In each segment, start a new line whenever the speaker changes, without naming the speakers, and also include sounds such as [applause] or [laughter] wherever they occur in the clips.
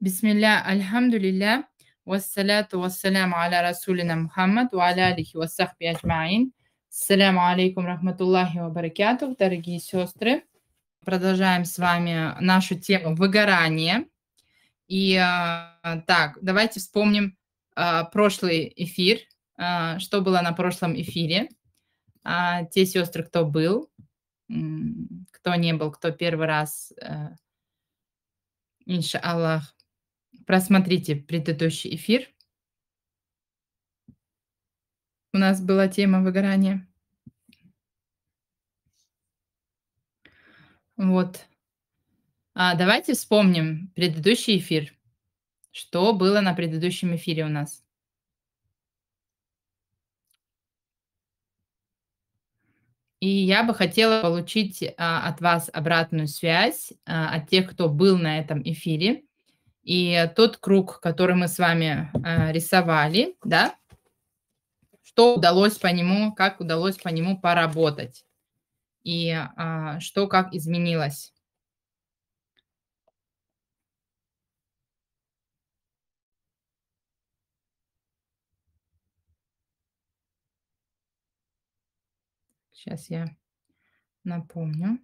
Бисмилля, альхамдулилля, вассаляту вассаляму аля расулина Мухаммад, ва аля алихи вассахби аджмаин. Ассаляму алейкум рахматуллахи ва баракятух, дорогие сестры. Продолжаем с вами нашу тему выгорания. И а, так, давайте вспомним а, прошлый эфир, а, что было на прошлом эфире. Те сестры, кто был, кто не был, кто первый раз, э, иншаллах просмотрите предыдущий эфир. У нас была тема выгорания. Вот. А давайте вспомним предыдущий эфир. Что было на предыдущем эфире у нас? И я бы хотела получить а, от вас обратную связь, а, от тех, кто был на этом эфире. И тот круг, который мы с вами э, рисовали, да, что удалось по нему, как удалось по нему поработать и э, что как изменилось. Сейчас я напомню.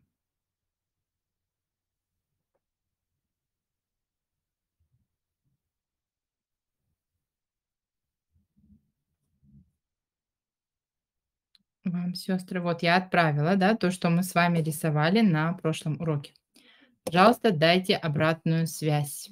Вам, сестры, вот я отправила, да, то, что мы с вами рисовали на прошлом уроке. Пожалуйста, дайте обратную связь.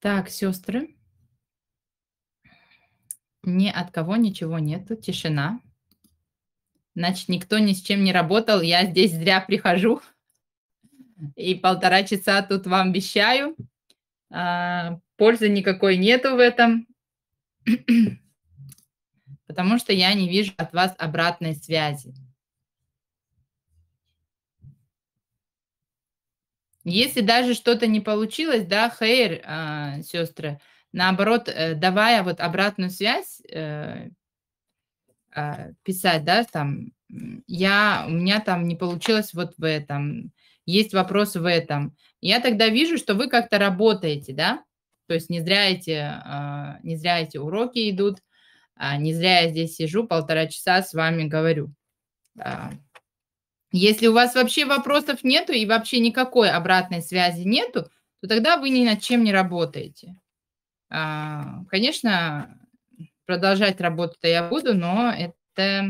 Так, сестры, ни от кого ничего нету, тишина. Значит, никто ни с чем не работал, я здесь зря прихожу [laughs] и полтора часа тут вам обещаю. А, пользы никакой нету в этом, [clears throat] потому что я не вижу от вас обратной связи. Если даже что-то не получилось, да, хейр, а, сестры, наоборот, э, давая вот обратную связь, э, а, писать, да, там, я, у меня там не получилось вот в этом, есть вопрос в этом. Я тогда вижу, что вы как-то работаете, да, то есть не зря эти, а, не зря эти уроки идут, а не зря я здесь сижу полтора часа с вами говорю. Если у вас вообще вопросов нету и вообще никакой обратной связи нету, то тогда вы ни над чем не работаете. А, конечно, продолжать работу-то я буду, но это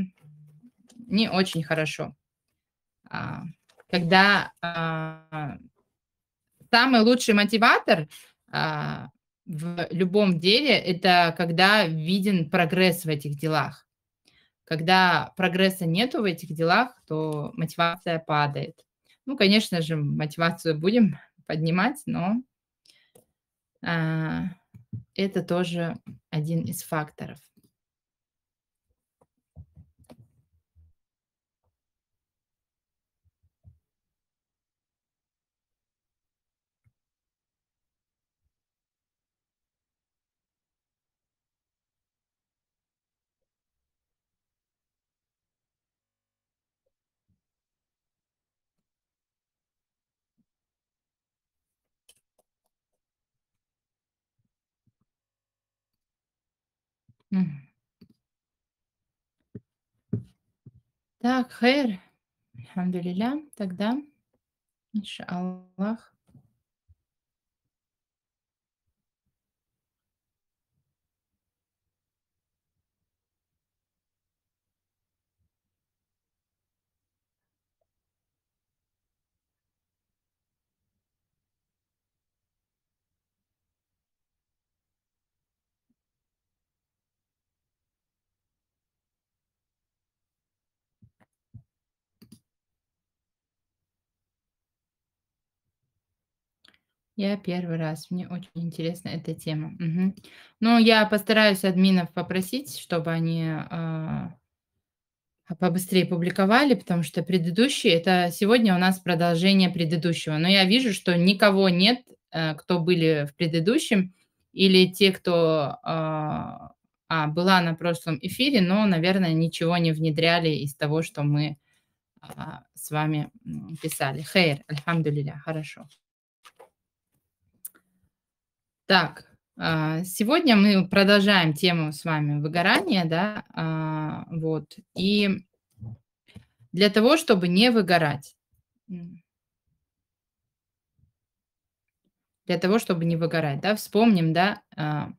не очень хорошо. А, когда а, самый лучший мотиватор в любом деле – это когда виден прогресс в этих делах. Когда прогресса нету в этих делах, то мотивация падает. Ну, конечно же, мотивацию будем поднимать, но это тоже один из факторов. Так, хайр. Альхамдулилля. Тогда, иншаллах. Я первый раз, мне очень интересна эта тема. Угу. Ну, я постараюсь админов попросить, чтобы они э, побыстрее публиковали, потому что предыдущий, это сегодня у нас продолжение предыдущего. Но я вижу, что никого нет, э, кто были в предыдущем, или те, кто э, а, была на прошлом эфире, но, наверное, ничего не внедряли из того, что мы э, с вами писали. Хейр, альхамдулиля, хорошо. Так, а, сегодня мы продолжаем тему с вами выгорания, да, а, вот, и для того, чтобы не выгорать, для того, чтобы не выгорать, да, вспомним, да, а.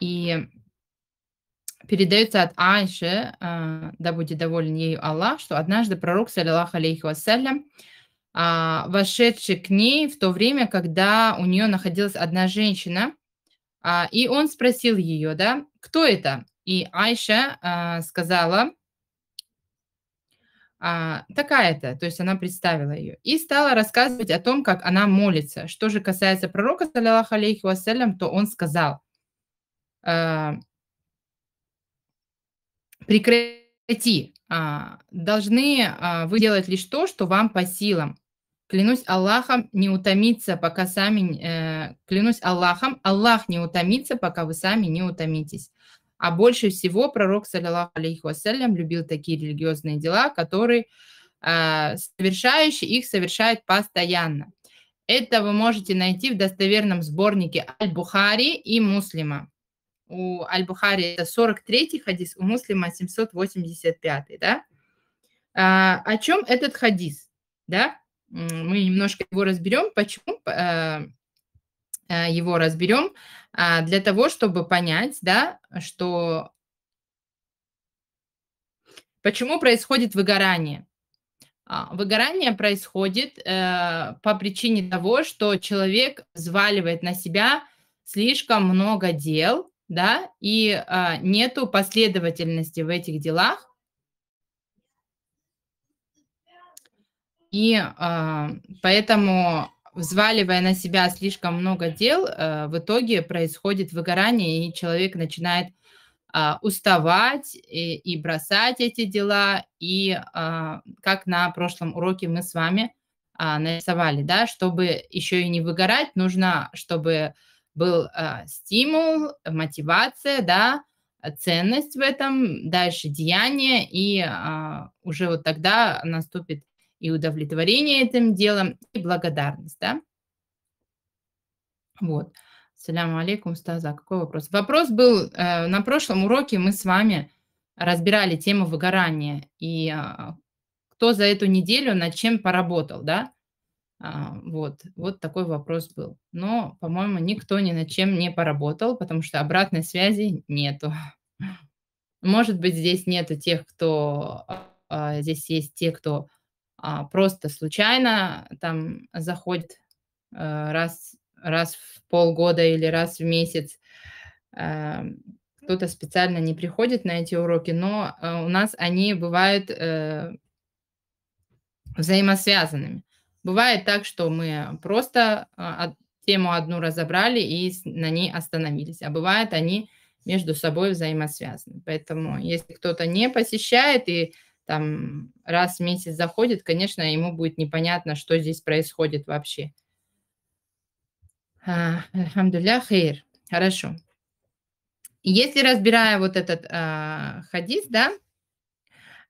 и передается от Айши, а, да будет доволен ею Аллах, что однажды пророк, саллиллаху алейхи вассалям, а, вошедший к ней в то время, когда у нее находилась одна женщина, а, и он спросил ее, да, кто это? И Айша сказала, такая-то, то есть она представила ее, и стала рассказывать о том, как она молится. Что же касается пророка, саллиллаху алейхи вассалям, то он сказал – прекрати. А, должны а, вы делать лишь то, что вам по силам. Клянусь Аллахом, не утомиться, пока сами... Э, клянусь Аллахом, Аллах не утомится, пока вы сами не утомитесь. А больше всего пророк, саллиллаху алейхи вассалям, любил такие религиозные дела, которые а, совершающие их совершает постоянно. Это вы можете найти в достоверном сборнике Аль-Бухари и Муслима у Аль-Бухари это 43 хадис, у Муслима 785, да? А, о чем этот хадис, да? Мы немножко его разберем, почему э, э, его разберем, а, для того, чтобы понять, да, что почему происходит выгорание. А, выгорание происходит э, по причине того, что человек взваливает на себя слишком много дел, да, и а, нету последовательности в этих делах. И а, поэтому, взваливая на себя слишком много дел, а, в итоге происходит выгорание, и человек начинает а, уставать и, и бросать эти дела. И а, как на прошлом уроке мы с вами а, нарисовали, да, чтобы еще и не выгорать, нужно, чтобы был а, стимул, мотивация, да, а, ценность в этом, дальше деяние, и а, уже вот тогда наступит и удовлетворение этим делом, и благодарность, да. Вот. Саляму алейкум, Стаза. Какой вопрос? Вопрос был, э, на прошлом уроке мы с вами разбирали тему выгорания, и э, кто за эту неделю над чем поработал, да, а, вот, вот такой вопрос был. Но, по-моему, никто ни над чем не поработал, потому что обратной связи нету. [laughs] Может быть, здесь нету тех, кто... А, здесь есть те, кто а, просто случайно там заходит раз, раз в полгода или раз в месяц. Кто-то специально не приходит на эти уроки, но у нас они бывают э, взаимосвязанными. Бывает так, что мы просто а, тему одну разобрали и на ней остановились, а бывает они между собой взаимосвязаны. Поэтому если кто-то не посещает и там раз в месяц заходит, конечно, ему будет непонятно, что здесь происходит вообще. А, Альхамдулля хейр. Хорошо. Если разбирая вот этот а, хадис, да,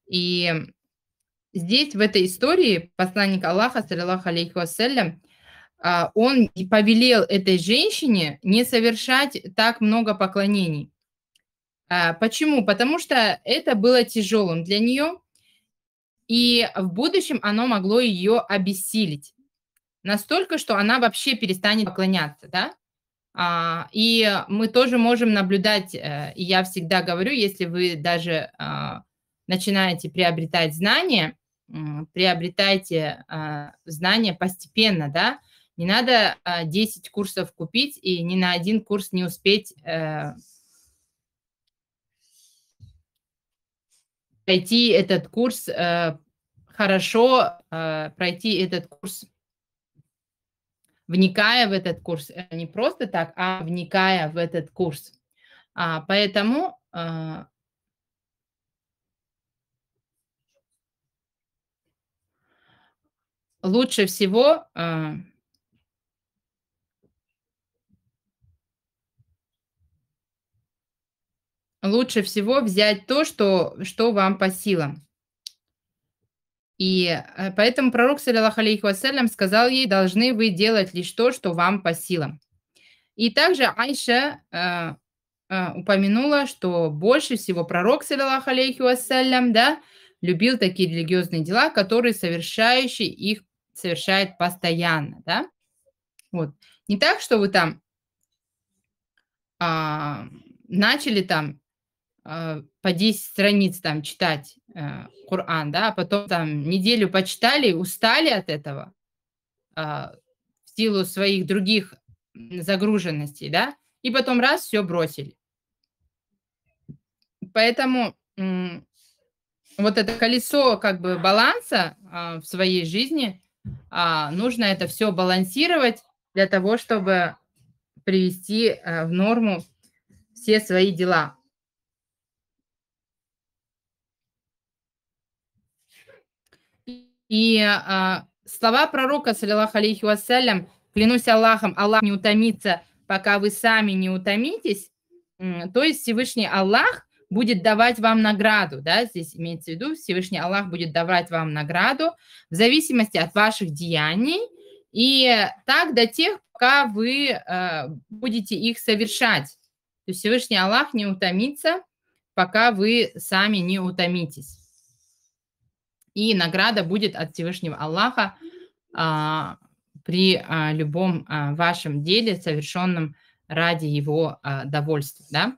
и здесь, в этой истории, посланник Аллаха, саллиллаху алейхи вассалям, а, он повелел этой женщине не совершать так много поклонений. А, почему? Потому что это было тяжелым для нее, и в будущем оно могло ее обессилить. Настолько, что она вообще перестанет поклоняться, да? А, и мы тоже можем наблюдать, э, и я всегда говорю, если вы даже начинаете приобретать знания, приобретайте а, знания постепенно, да, не надо 10 а, курсов купить и ни на один курс не успеть э, пройти этот курс э, хорошо, э, пройти этот курс, вникая в этот курс, не просто так, а вникая в этот курс. А, поэтому лучше всего а, лучше всего взять то, что, что вам по силам. И э, поэтому пророк, саллиллаху алейхи вассалям, сказал ей, должны вы делать лишь то, что вам по силам. И также Айша э, э, упомянула, что больше всего пророк, саллиллаху алейхи вассалям, да, любил такие религиозные дела, которые совершающие их совершает постоянно, да. Вот. Не так, что вы там а, начали там а, по 10 страниц там читать а, Коран, да, а потом там неделю почитали, устали от этого а, в силу своих других загруженностей, да, и потом раз все бросили. Поэтому вот это колесо как бы баланса а, в своей жизни – а, нужно это все балансировать для того, чтобы привести э, в норму все свои дела. И а, слова пророка, саллиллаху алейхи вассалям, клянусь Аллахом, Аллах не утомится, пока вы сами не утомитесь. То есть Всевышний Аллах будет давать вам награду, да, здесь имеется в виду, Всевышний Аллах будет давать вам награду в зависимости от ваших деяний, и так до тех, пока вы э, будете их совершать. То есть Всевышний Аллах не утомится, пока вы сами не утомитесь. И награда будет от Всевышнего Аллаха а, при а, любом а, вашем деле, совершенном ради его а, довольства. Да?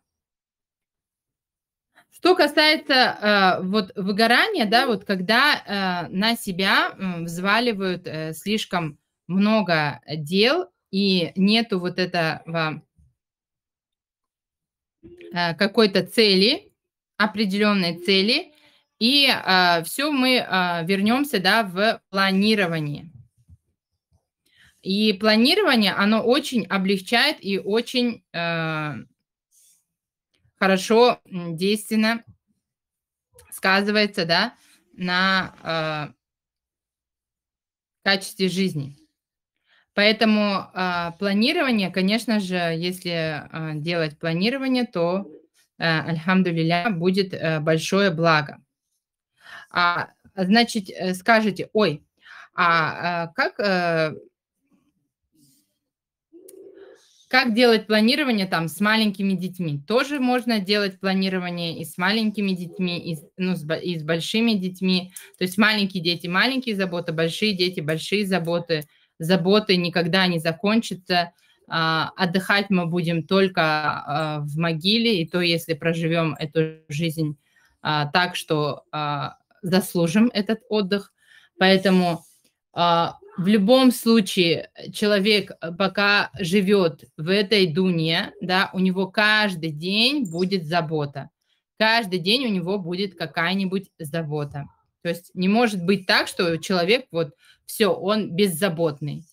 Что касается э, вот выгорания, да, вот когда э, на себя э, взваливают э, слишком много дел и нету вот этого э, какой-то цели, определенной цели, и э, все мы э, вернемся, да, в планирование. И планирование, оно очень облегчает и очень э, хорошо, действенно сказывается, да, на э, качестве жизни. Поэтому э, планирование, конечно же, если э, делать планирование, то, э, альхамдулиля, будет э, большое благо. А, значит, э, скажете, ой, а, а как э, как делать планирование там с маленькими детьми? Тоже можно делать планирование и с маленькими детьми, и, ну, с, и с большими детьми. То есть маленькие дети – маленькие заботы, большие дети – большие заботы. Заботы никогда не закончатся. А, отдыхать мы будем только а, в могиле, и то, если проживем эту жизнь а, так, что заслужим этот отдых. Поэтому в любом случае э, человек э, пока живет в этой дуне, да, у него каждый день будет забота. Каждый день у него будет какая-нибудь забота. То есть не может быть так, что человек вот все, он беззаботный.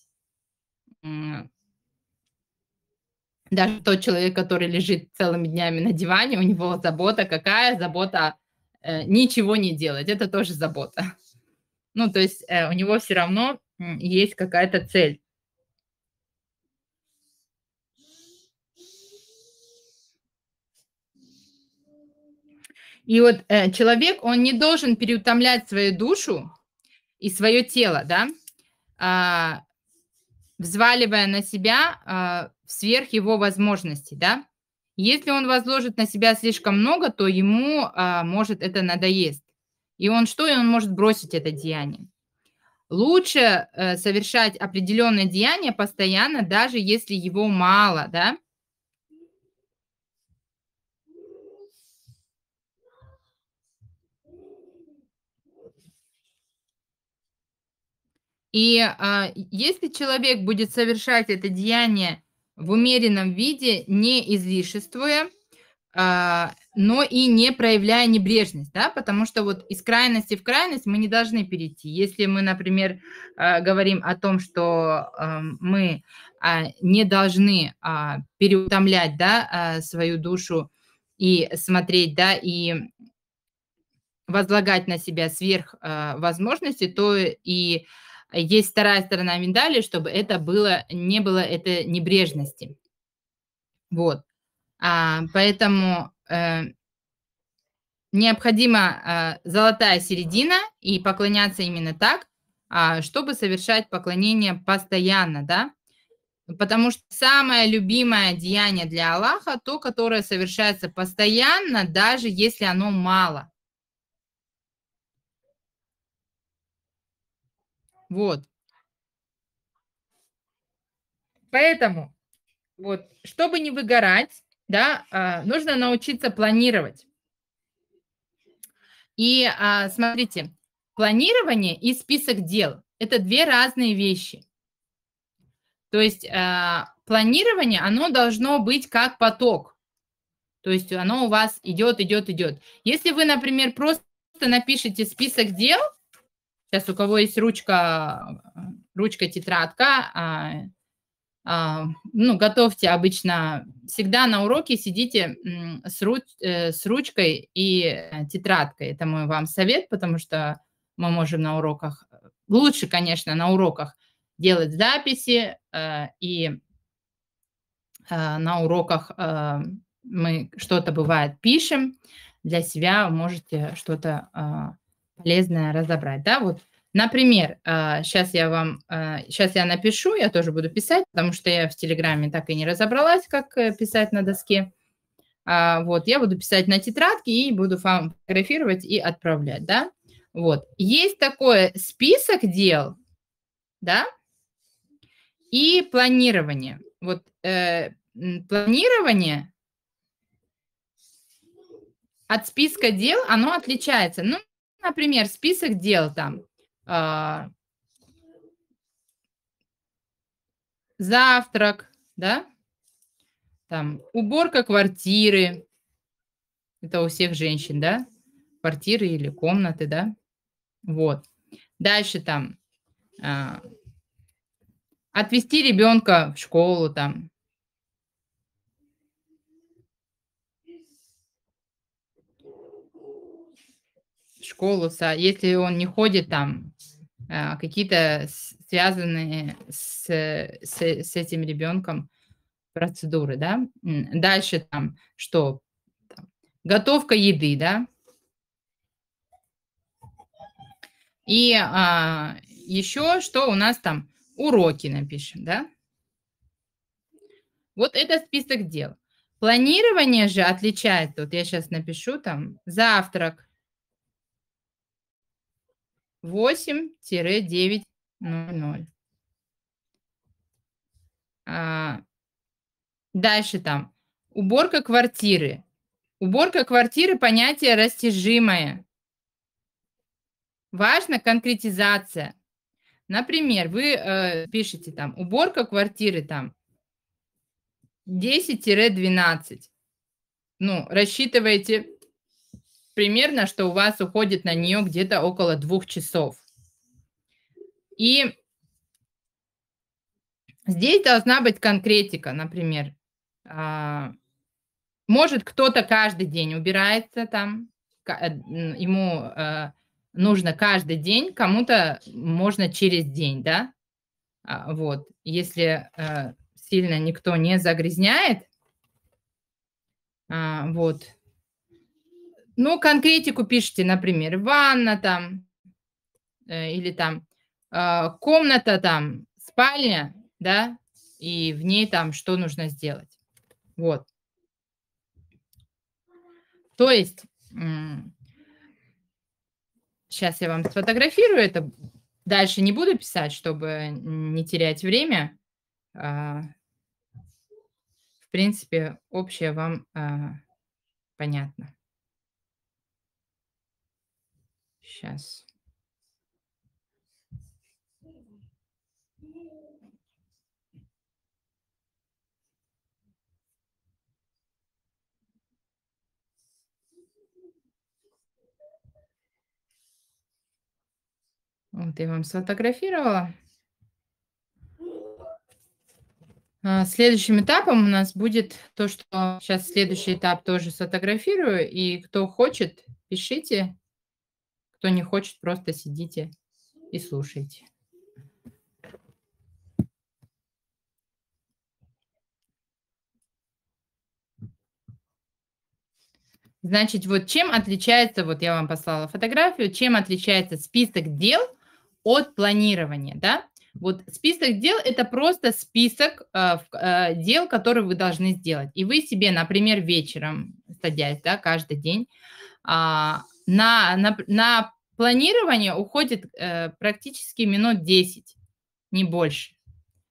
Даже тот человек, который лежит целыми днями на диване, у него забота какая? Забота э, ничего не делать. Это тоже забота. [laughs] Ну, то есть э, у него все равно есть какая-то цель. И вот э, человек, он не должен переутомлять свою душу и свое тело, да, а, взваливая на себя а, сверх его возможностей, да. Если он возложит на себя слишком много, то ему а, может это надоест. И он что? И он может бросить это деяние лучше э, совершать определенное деяние постоянно, даже если его мало, да? И э, если человек будет совершать это деяние в умеренном виде, не излишествуя, а, но и не проявляя небрежность, да, потому что вот из крайности в крайность мы не должны перейти. Если мы, например, а, говорим о том, что эм, мы а, не должны переутомлять, да, свою душу и смотреть, да, и возлагать на себя сверх э, возможности, то и есть вторая сторона медали, чтобы это было, не было этой небрежности. Вот. А, поэтому э, необходима э, золотая середина и поклоняться именно так, э, чтобы совершать поклонение постоянно, да. Потому что самое любимое деяние для Аллаха то, которое совершается постоянно, даже если оно мало. Вот. Поэтому, вот, чтобы не выгорать, да, а, нужно научиться планировать. И а, смотрите, планирование и список дел – это две разные вещи. То есть а, планирование, оно должно быть как поток. То есть оно у вас идет, идет, идет. Если вы, например, просто напишите список дел, сейчас у кого есть ручка, ручка, тетрадка, а, ну, готовьте обычно, всегда на уроке сидите с, руч, э, с ручкой и э, тетрадкой. Это мой вам совет, потому что мы можем на уроках, лучше, конечно, на уроках делать записи, э, и на уроках мы что-то бывает пишем, для себя можете что-то полезное разобрать, да, вот Например, сейчас а, я вам, сейчас а, я напишу, я тоже буду писать, потому что я в Телеграме так и не разобралась, как э, писать на доске. А, вот, я буду писать на тетрадке и буду фотографировать и отправлять, да? Вот, есть такой список дел, да, и планирование. Вот э, планирование от списка дел, оно отличается. Ну, например, список дел там а, завтрак, да, там уборка квартиры, это у всех женщин, да, квартиры или комнаты, да, вот. Дальше там а, отвести ребенка в школу, там, школу, если он не ходит там Э, какие-то связанные с, э, с, с этим ребенком процедуры, да. Дальше там что? Готовка еды, да. И а, еще что у нас там? Уроки напишем, да. Вот это список дел. Планирование же отличается, вот я сейчас напишу там, завтрак, 8-9.00. А, дальше там. Уборка квартиры. Уборка квартиры – понятие растяжимое. Важна конкретизация. Например, вы э, пишете там уборка квартиры там 10-12. Ну, рассчитываете примерно, что у вас уходит на нее где-то около двух часов. И здесь должна быть конкретика, например. А, может, кто-то каждый день убирается там, э, ему э, нужно каждый день, кому-то можно через день, да? А, вот, если э, сильно никто не загрязняет, а, вот, ну, конкретику пишите, например, ванна там, э, или там э, комната там, спальня, да, и в ней там что нужно сделать. Вот. То есть, сейчас я вам сфотографирую это, дальше не буду писать, чтобы не терять время. А, в принципе, общее вам а, понятно. Сейчас. Вот я вам сфотографировала. А, следующим этапом у нас будет то, что сейчас следующий этап тоже сфотографирую. И кто хочет, пишите, кто не хочет, просто сидите и слушайте. Значит, вот чем отличается, вот я вам послала фотографию, чем отличается список дел от планирования, да? Вот список дел – это просто список э, э дел, которые вы должны сделать. И вы себе, например, вечером, садясь, да, каждый день, а, на, на, на планирование уходит э, практически минут 10, не больше.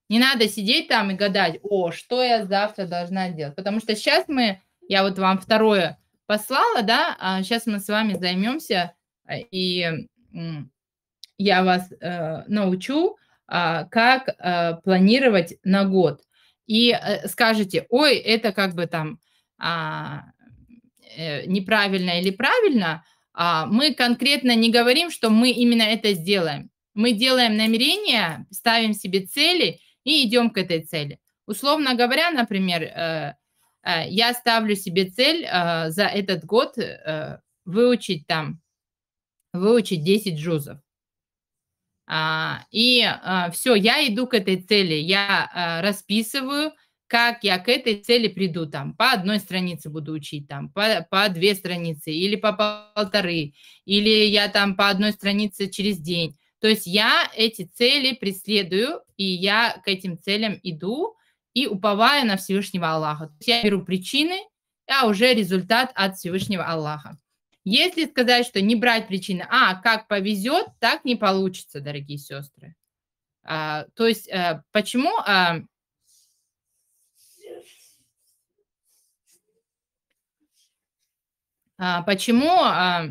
Не надо сидеть там и гадать, о, что я завтра должна делать. Потому что сейчас мы, я вот вам второе послала, да, а сейчас мы с вами займемся, э, и я вас э, научу, э, как э, планировать на год. И э, скажете, ой, это как бы там а, э, неправильно или правильно – а, мы конкретно не говорим, что мы именно это сделаем. Мы делаем намерения, ставим себе цели и идем к этой цели. Условно говоря, например, э, э, я ставлю себе цель э, за этот год выучить там, выучить 10 джузов. А, и все, я иду к этой цели, я расписываю – как я к этой цели приду, там, по одной странице буду учить, там, по, по две страницы, или по полторы, или я там по одной странице через день. То есть я эти цели преследую, и я к этим целям иду и уповаю на Всевышнего Аллаха. То есть я беру причины, а уже результат от Всевышнего Аллаха. Если сказать, что не брать причины, а как повезет, так не получится, дорогие сестры. А, то есть а, почему... А, А почему а,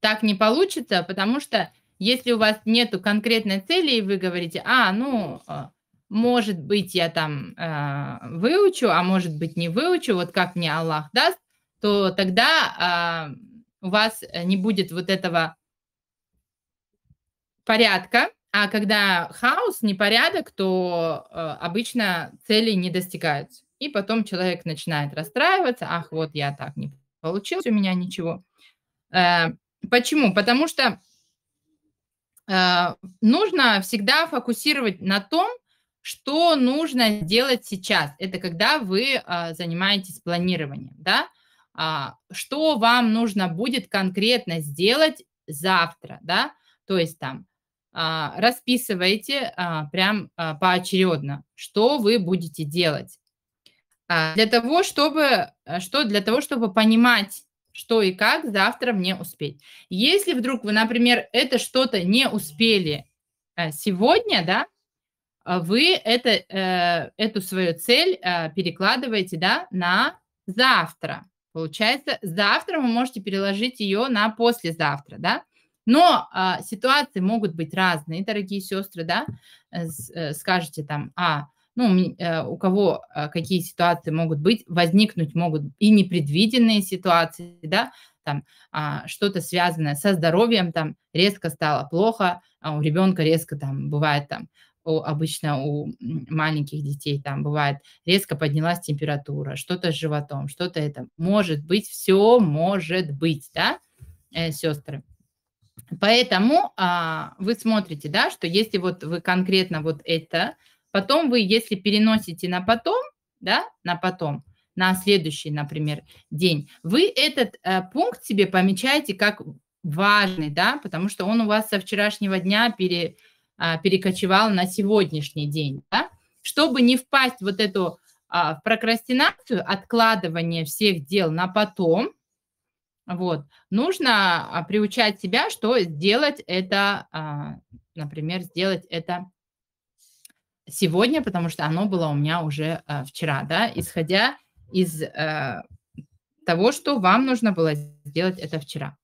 так не получится? Потому что если у вас нету конкретной цели, и вы говорите, а, ну, а, может быть, я там выучу, а может быть, не выучу, вот как мне Аллах даст, то тогда у вас не будет вот этого порядка, а когда хаос, непорядок, то обычно цели не достигаются. И потом человек начинает расстраиваться, ах, вот я так не получилось у меня ничего. Э, почему? Потому что э, нужно всегда фокусировать на том, что нужно делать сейчас. Это когда вы а, занимаетесь планированием, да? А, что вам нужно будет конкретно сделать завтра, да? То есть там а, расписывайте прям поочередно, что вы будете делать. А, для того, чтобы, э, что, для того, чтобы понимать, что и как завтра мне успеть. Если вдруг вы, например, это что-то не успели э, сегодня, да, а вы это, э, эту свою цель перекладываете да, на завтра. Получается, завтра вы можете переложить ее на послезавтра, да? Но а, ситуации могут быть разные, дорогие сестры, да? Скажете там, а, ну, э, у кого э, какие ситуации могут быть, возникнуть могут и непредвиденные ситуации, да, там а, что-то связанное со здоровьем, там резко стало плохо, а у ребенка резко там бывает там у, обычно у маленьких детей там бывает резко поднялась температура, что-то с животом, что-то это может быть, все может быть, да, э, сестры. Поэтому а, вы смотрите, да, что если вот вы конкретно вот это Потом вы, если переносите на потом, да, на потом, на следующий, например, день, вы этот э, пункт себе помечаете как важный, да, потому что он у вас со вчерашнего дня пере, э, перекочевал на сегодняшний день, да. Чтобы не впасть вот эту э, прокрастинацию, откладывание всех дел на потом, вот, нужно а, приучать себя, что сделать это, э, например, сделать это сегодня, потому что оно было у меня уже э, вчера, да, исходя из э, того, что вам нужно было сделать это вчера.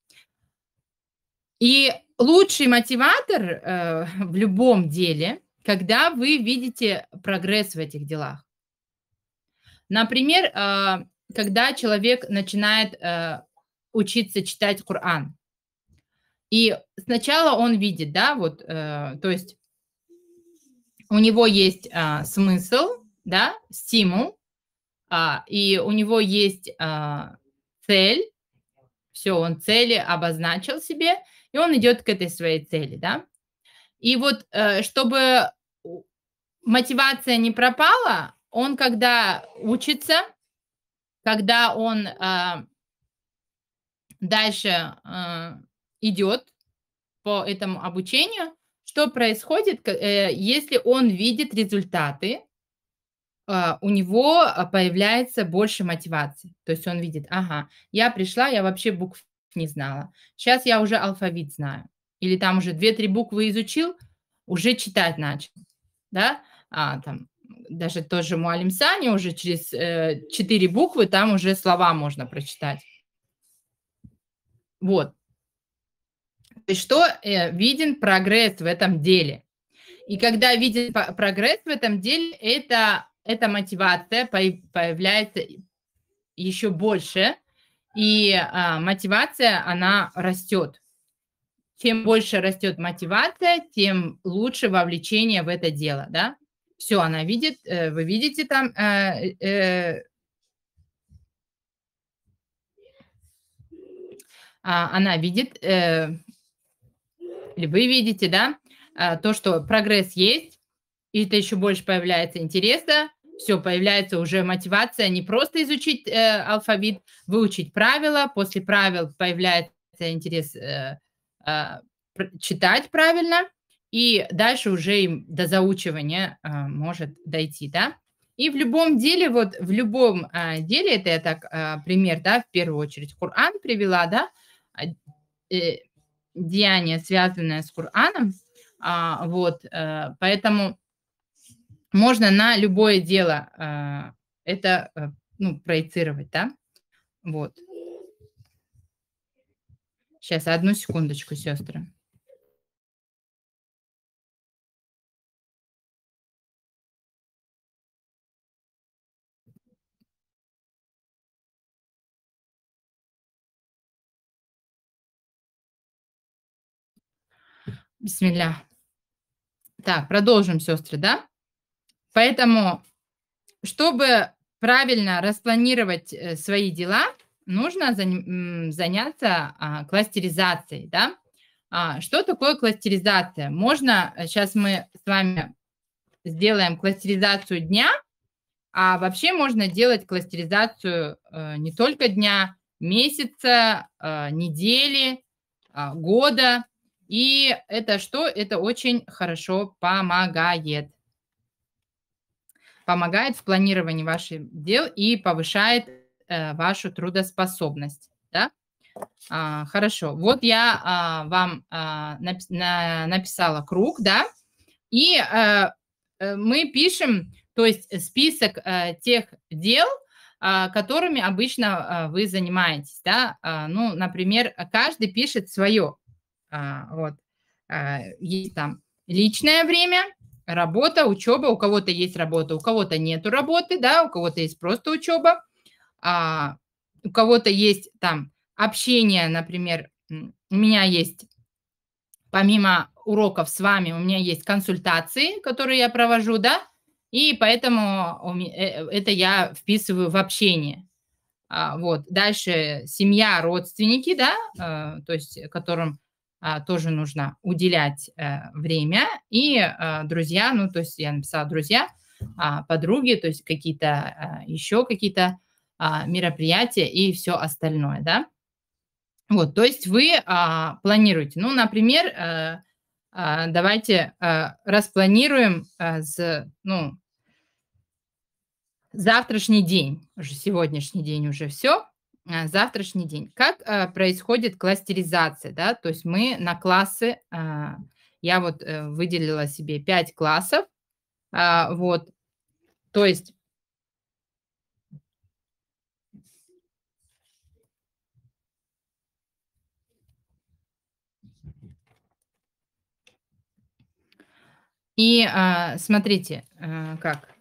И лучший мотиватор э, [laughs] в любом деле, когда вы видите прогресс в этих делах. Например, э, когда человек начинает э, учиться читать Коран. И сначала он видит, да, вот, э, то есть у него есть а, смысл, да, стимул, а, и у него есть а, цель, все, он цели обозначил себе, и он идет к этой своей цели, да. И вот, а, чтобы мотивация не пропала, он, когда учится, когда он а, дальше а, идет по этому обучению, что происходит, э, если он видит результаты, а, у него а, появляется больше мотивации. То есть он видит, ага, я пришла, я вообще букв не знала. Сейчас я уже алфавит знаю. Или там уже две-три буквы изучил, уже читать начал. Да? А, там, даже тоже Муалим Сани уже через э, буквы, там уже слова можно прочитать. Вот. То есть что э, виден прогресс в этом деле? И когда виден прогресс в этом деле, это, эта мотивация появляется еще больше, и а, мотивация, она растет. Чем больше растет мотивация, тем лучше вовлечение в это дело, да? Все, она видит, э, вы видите там... Э, э, а, она видит э, вы видите, да, а, то, что прогресс есть, и это еще больше появляется интереса, все, появляется уже мотивация не просто изучить э, алфавит, выучить правила, после правил появляется интерес э, э, читать правильно, и дальше уже им до заучивания э, может дойти, да. И в любом деле, вот в любом э, деле, это я так э, пример, да, в первую очередь Коран привела, да, э, деяние, связанное с Кораном. А, вот, а, поэтому можно на любое дело а, это э, ну, проецировать, да? Вот. Сейчас, одну секундочку, сестры. Бисмилля. Так, продолжим, сестры, да? Поэтому, чтобы правильно распланировать э, свои дела, нужно заняться а, кластеризацией, да? А, что такое кластеризация? Можно, сейчас э, мы с вами сделаем кластеризацию дня, а вообще можно делать кластеризацию э, не только дня, месяца, недели, а, года, и это что? Это очень хорошо помогает. Помогает в планировании ваших дел и повышает э, вашу трудоспособность. Да? А, хорошо. Вот я а, вам а, нап на написала круг, да, и а, мы пишем, то есть э, список а, тех дел, а, которыми обычно а, вы занимаетесь, да. А, ну, например, каждый пишет свое. А, вот. А, есть там личное время, работа, учеба. У кого-то есть работа, у кого-то нет работы, да, у кого-то есть просто учеба. А, у кого-то есть там общение, например, у меня есть помимо уроков с вами, у меня есть консультации, которые я провожу, да, и поэтому э, э, это я вписываю в общение. Вот, дальше семья, родственники, да, то есть которым а, тоже нужно уделять э, время. И э, друзья, ну, то есть я написала друзья, а, подруги, то есть какие-то э, еще какие-то а, мероприятия и все остальное, да. Вот, то есть вы а, планируете. Ну, например, а, а, давайте а, распланируем а, с, ну, завтрашний день, уже сегодняшний день уже все. А, завтрашний день. Как а, происходит кластеризация, да, то есть мы на классы, а, я вот а, выделила себе 5 классов, а, вот, то есть И а, смотрите, как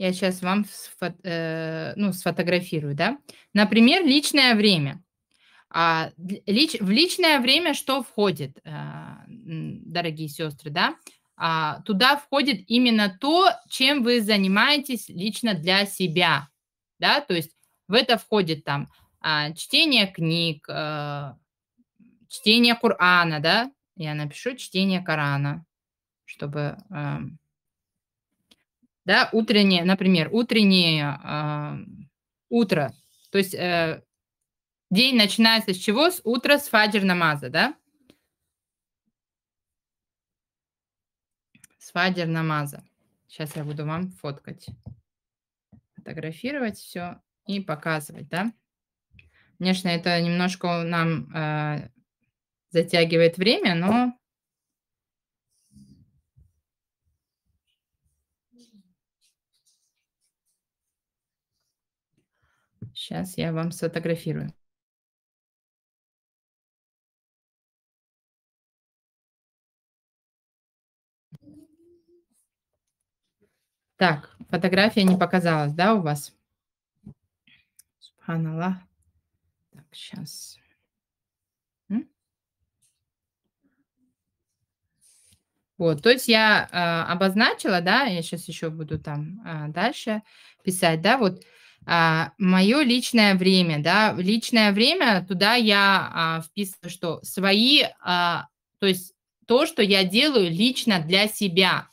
Я сейчас вам сфо э, ну, сфотографирую, да. Например, личное время. А, лич, в личное время что входит, э, дорогие сестры, да? А, туда входит именно то, чем вы занимаетесь лично для себя, да, то есть в это входит там а, чтение книг, э, чтение Корана, да, я напишу чтение Корана, чтобы... Э, да, утреннее, например, утреннее э, утро, то есть э, день начинается с чего? С утра, с фаджр намаза, да? С фаджр намаза. Сейчас я буду вам фоткать, фотографировать все и показывать, да? Конечно, это немножко нам э, затягивает время, но Сейчас я вам сфотографирую. Так, фотография не показалась, да, у вас? Субханаллах. Так, сейчас. Вот, то есть я э, обозначила, да, я сейчас еще буду там э, дальше писать, да, вот а, мое личное время, да, личное время, туда я а, вписываю, что свои, а, то есть то, что я делаю лично для себя,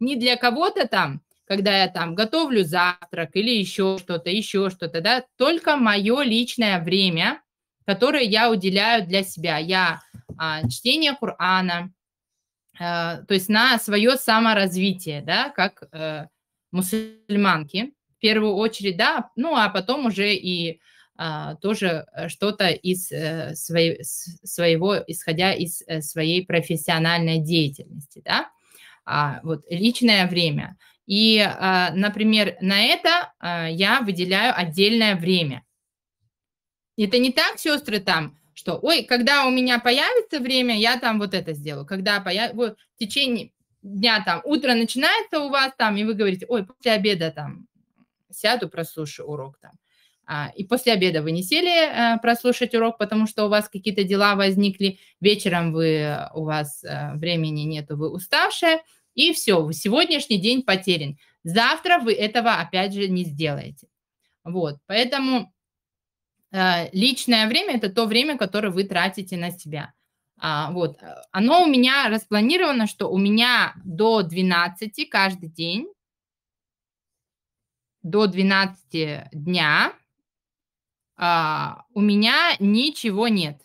не для кого-то там, когда я там готовлю завтрак или еще что-то, еще что-то, да, только мое личное время, которое я уделяю для себя. Я а, чтение Корана, а, то есть на свое саморазвитие, да, как а, мусульманки, в первую очередь, да, ну а потом уже и а, тоже э, что-то из э, своей, своего, исходя из э, своей профессиональной деятельности, да, а, вот личное время. И, а, например, на это а, я выделяю отдельное время. Это не так, сестры, там, что, ой, когда у меня появится время, я там вот это сделаю. Когда появ, вот, в течение дня там, утро начинается у вас там, и вы говорите, ой, после обеда там, сяду, прослушаю урок там. А, и после обеда вы не сели э, прослушать урок, потому что у вас какие-то дела возникли, вечером вы, у вас э, времени нету, вы уставшая, и все, сегодняшний день потерян. Завтра вы этого, опять же, не сделаете. Вот, поэтому э, личное время – это то время, которое вы тратите на себя. А, вот, оно у меня распланировано, что у меня до 12 каждый день до 12 дня а, у меня ничего нет.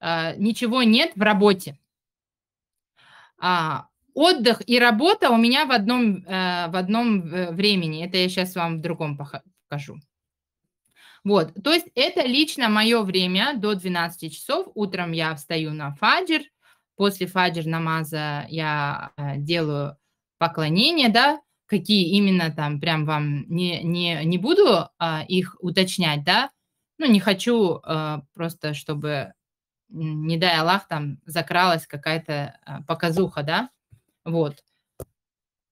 А, ничего нет в работе. А, отдых и работа у меня в одном, э, в одном э, времени. Это я сейчас вам в другом покажу. Вот, то есть это лично мое время до 12 часов. Утром я встаю на фаджр, после фаджр намаза я э, делаю поклонение, да, какие именно там прям вам не, не, не буду а, их уточнять, да, ну, не хочу а, просто, чтобы, не дай Аллах, там закралась какая-то а, показуха, да, вот.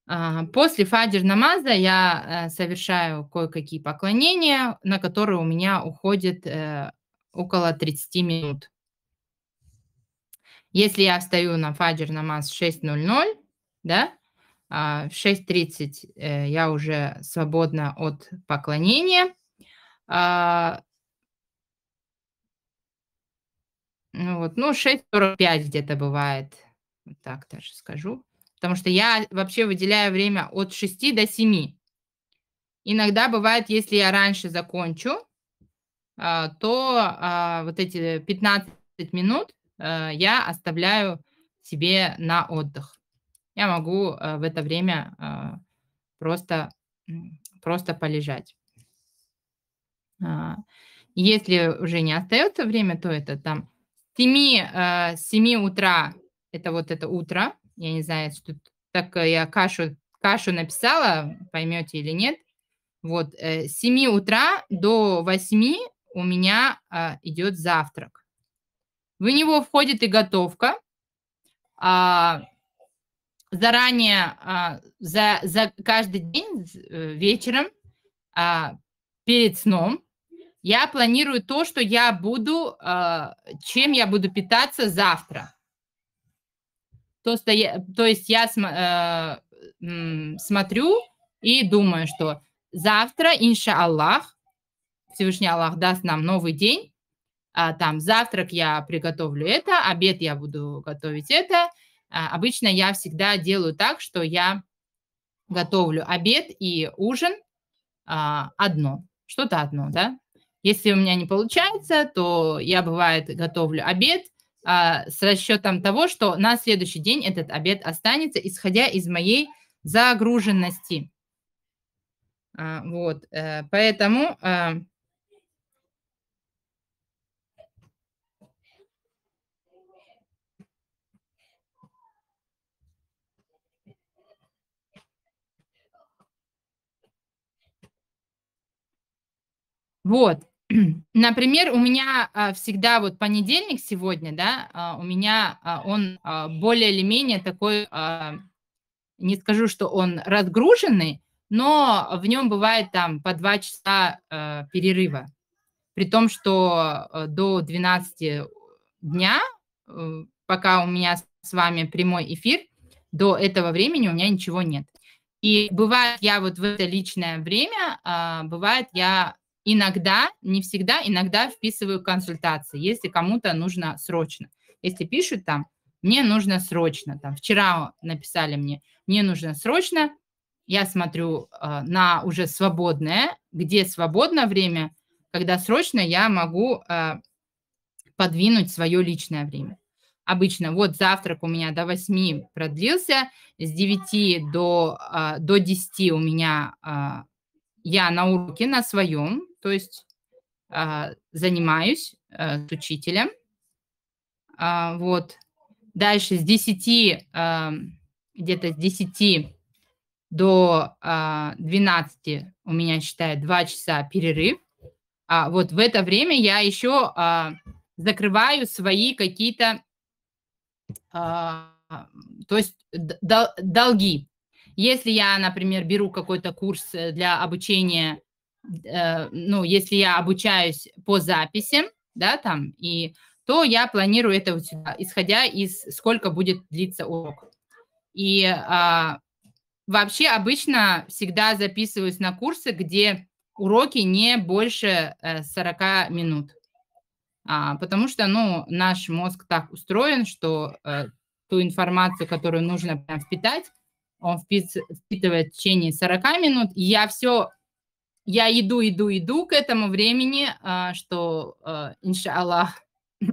А, после фаджр намаза я а, совершаю кое-какие поклонения, на которые у меня уходит а, около 30 минут. Если я встаю на фаджр намаз в 6.00, да, а, в 6.30 э, я уже свободна от поклонения. А, ну, вот, ну 6.45 где-то бывает, вот так даже скажу. Потому что я вообще выделяю время от 6 до 7. Иногда бывает, если я раньше закончу, а, то вот эти 15 минут э, я оставляю себе на отдых я могу э, в это время а, просто, просто полежать. А, если уже не остается время, то это там 7, 7 э, утра, это вот это утро, я не знаю, что так э, я кашу, кашу написала, поймете или нет. Вот, с 7 утра до 8 у меня а, идет завтрак. В него входит и готовка, заранее а, за, за каждый день э, вечером а, перед сном я планирую то, что я буду, а, чем я буду питаться завтра. То, что я, то есть я см, а, смотрю и думаю, что завтра, инша Аллах, Всевышний Аллах даст нам новый день, а, там завтрак я приготовлю это, обед я буду готовить это, а, обычно я всегда делаю так, что я готовлю обед и ужин а, одно, что-то одно, да. Если у меня не получается, то я, бывает, готовлю обед а, с расчетом того, что на следующий день этот обед останется, исходя из моей загруженности. Вот, э, поэтому э, Вот. [clears throat] Например, у меня а, всегда вот понедельник сегодня, да, а, у меня а, он более или менее такой, не скажу, что он разгруженный, но в нем бывает там по два часа перерыва. При том, что до 12 дня, э, пока у меня с вами прямой эфир, до этого времени у меня ничего нет. И бывает я вот в это личное время, бывает я Иногда, не всегда, иногда вписываю консультации, если кому-то нужно срочно. Если пишут там, мне нужно срочно, там вчера написали мне, мне нужно срочно, я смотрю э, на уже свободное, где свободное время, когда срочно я могу э, подвинуть свое личное время. Обычно вот завтрак у меня до 8 продлился, с 9 до, э, до 10 у меня э, я на уроке на своем, то есть а, занимаюсь э, с учителем. А, вот. Дальше с 10, а, где-то с 10 до 12 у меня, считаю, 2 часа перерыв. А вот в это время я еще закрываю свои какие-то, то есть долги. Если я, например, беру какой-то курс э, для обучения Э, ну, если я обучаюсь по записи, да, там, и то я планирую это вот сюда, исходя из сколько будет длиться урок. И а, вообще обычно всегда записываюсь на курсы, где уроки не больше 40 э, минут, а, потому что, ну, наш мозг так устроен, что а, ту информацию, которую нужно прям впитать, он впитывает в течение 40 минут, и я все я иду, иду, иду к этому времени, а, что, а, иншаллах, [clears throat]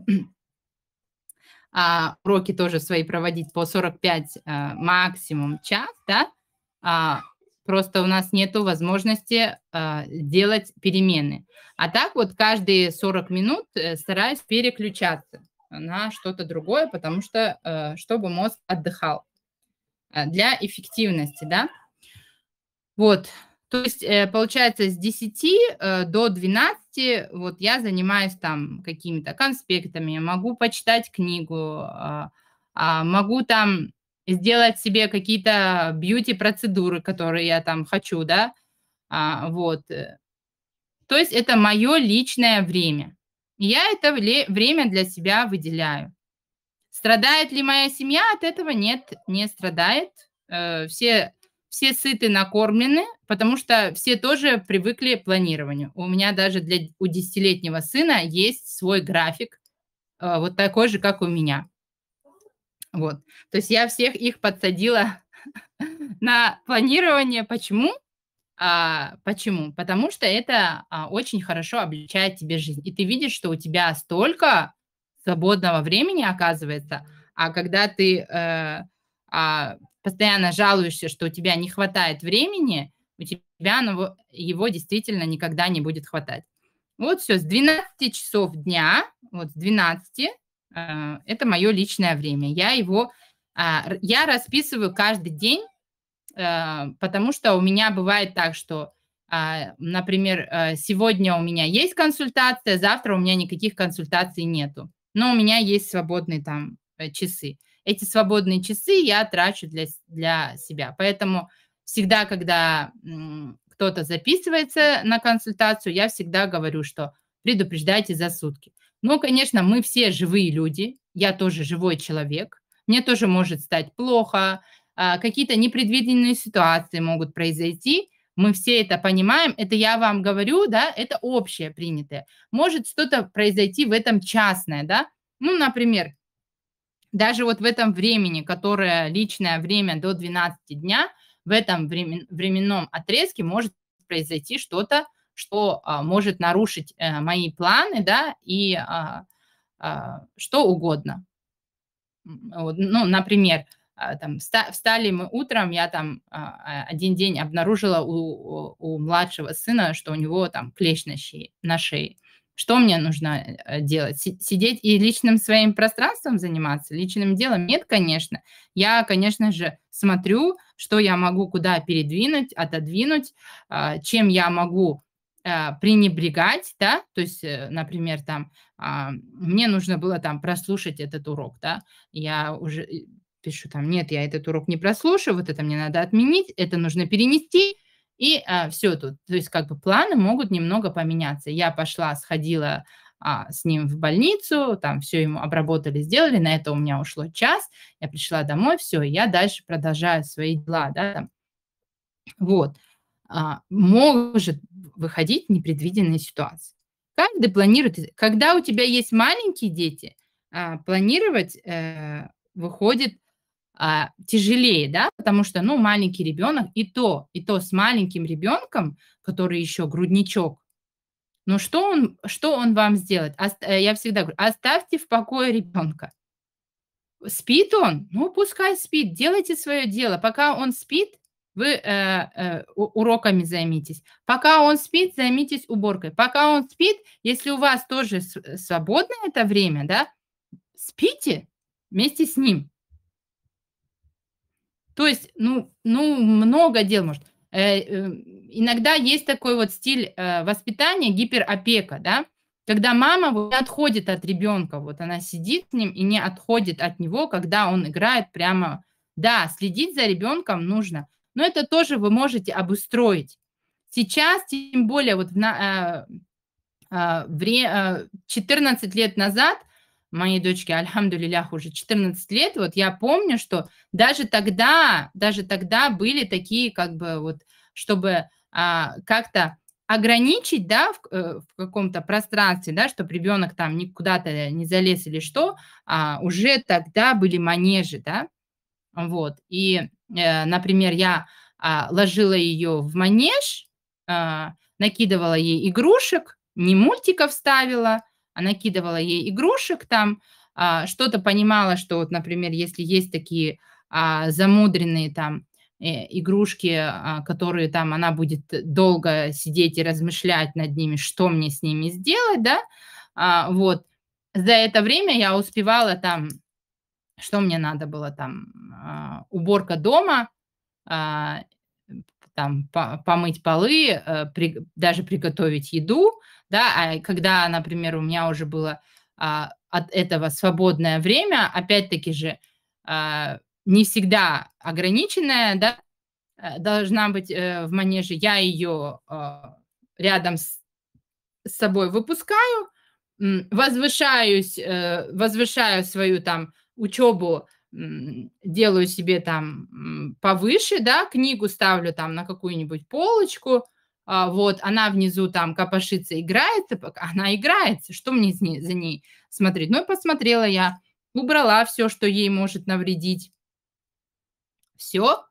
а, уроки тоже свои проводить по 45 максимум час, да, просто у нас нет возможности делать перемены. А так вот каждые 40 минут э, стараюсь переключаться на что-то другое, потому что, э, чтобы мозг отдыхал э, для эффективности, да. Вот, то есть, э, получается, с 10 э, до 12 вот я занимаюсь там какими-то конспектами, могу почитать книгу, а, а, могу там сделать себе какие-то бьюти-процедуры, которые я там хочу, да, а, вот. То есть это мое личное время. Я это время для себя выделяю. Страдает ли моя семья от этого? Нет, не страдает. Э, все все сыты, накормлены, потому что все тоже привыкли к планированию. У меня даже для, у десятилетнего сына есть свой график, а, вот такой же, как у меня. Вот. То есть я всех их подсадила [laughs] на планирование. Почему? А, почему? Потому что это а, очень хорошо облегчает тебе жизнь. И ты видишь, что у тебя столько свободного времени оказывается, а когда ты э, а, постоянно жалуешься, что у тебя не хватает времени, у тебя его, его действительно никогда не будет хватать. Вот все, с 12 часов дня, вот с 12, э, а, это мое личное время. Я его, э, я расписываю каждый день, э, потому что у меня бывает так, что, э, например, э, сегодня у меня есть консультация, завтра у меня никаких консультаций нету, но у меня есть свободные там э, часы эти свободные часы я трачу для, для себя. Поэтому всегда, когда кто-то записывается на консультацию, я всегда говорю, что предупреждайте за сутки. Но, ну, конечно, мы все живые люди, я тоже живой человек, мне тоже может стать плохо, а, какие-то непредвиденные ситуации могут произойти, мы все это понимаем, это я вам говорю, да, это общее принятое. Может что-то произойти в этом частное, да, ну, например, даже вот в этом времени, которое личное время до 12 дня, в этом времен, временном отрезке может произойти что-то, что а, может нарушить а, мои планы, да, и а, а, что угодно. Вот, ну, например, а, там, встали мы утром, я там а, а, один день обнаружила у, у, у младшего сына, что у него там клещ на шее. На шее. Что мне нужно э, э, делать? Сидеть и личным своим пространством заниматься, личным делом? Нет, конечно. Я, конечно же, смотрю, что я могу куда передвинуть, отодвинуть, а, чем я могу а, пренебрегать, да, то есть, э, например, там, а, мне нужно было там прослушать этот урок, да, я уже пишу там, нет, я этот урок не прослушаю, вот это мне надо отменить, это нужно перенести, и а, все тут, то есть как бы планы могут немного поменяться. Я пошла, сходила а, с ним в больницу, там все ему обработали, сделали, на это у меня ушло час, я пришла домой, все, я дальше продолжаю свои дела, да, там. вот. А, может выходить непредвиденные ситуации. Каждый планирует, когда у тебя есть маленькие дети, а, планировать э, выходит а, тяжелее, да, потому что, ну, маленький ребенок, и то, и то с маленьким ребенком, который еще грудничок, ну, что он, что он вам сделает? Оста- э, я всегда говорю, оставьте в покое ребенка. Спит он? Ну, пускай спит, делайте свое дело. Пока он спит, вы э, э, уроками займитесь. Пока он спит, займитесь уборкой. Пока он спит, если у вас тоже свободно это время, да, спите вместе с ним. То есть, ну, ну много дел может. Э, э, иногда есть такой вот стиль э, воспитания, гиперопека, да, когда мама вот, не отходит от ребенка, вот она сидит с ним и не отходит от него, когда он играет прямо, да, следить за ребенком нужно, но это тоже вы можете обустроить. Сейчас, тем более, вот в, на, э, э, в, 14 э, лет назад – моей дочке, альхамдулилях, уже 14 лет, вот я помню, что даже тогда, даже тогда были такие, как бы вот, чтобы а, как-то ограничить, да, в, э, в каком-то пространстве, да, чтобы ребенок там никуда то не залез или что, а, уже тогда были манежи, да, вот. И, э, например, я а, ложила ее в манеж, а, накидывала ей игрушек, не мультиков ставила, а накидывала ей игрушек там, а, что-то понимала, что вот, например, если есть такие а, замудренные там э, игрушки, которые там она будет долго сидеть и размышлять над ними, что мне с ними сделать, да, вот. За это время я успевала там, что мне надо было там, уборка дома, там помыть полы, э, даже приготовить еду, да, а когда, например, у меня уже было а, от этого свободное время, опять-таки же, а, не всегда ограниченное, да, э, должна быть э, в манеже, я ее э, рядом с, с собой выпускаю, возвышаюсь, э, возвышаю свою там учебу, делаю себе там повыше, да, книгу ставлю там на какую-нибудь полочку, а, вот, она внизу там копошится, играет, она играется, что мне с ней, за ней смотреть? Ну, и посмотрела я, убрала все, что ей может навредить. Все,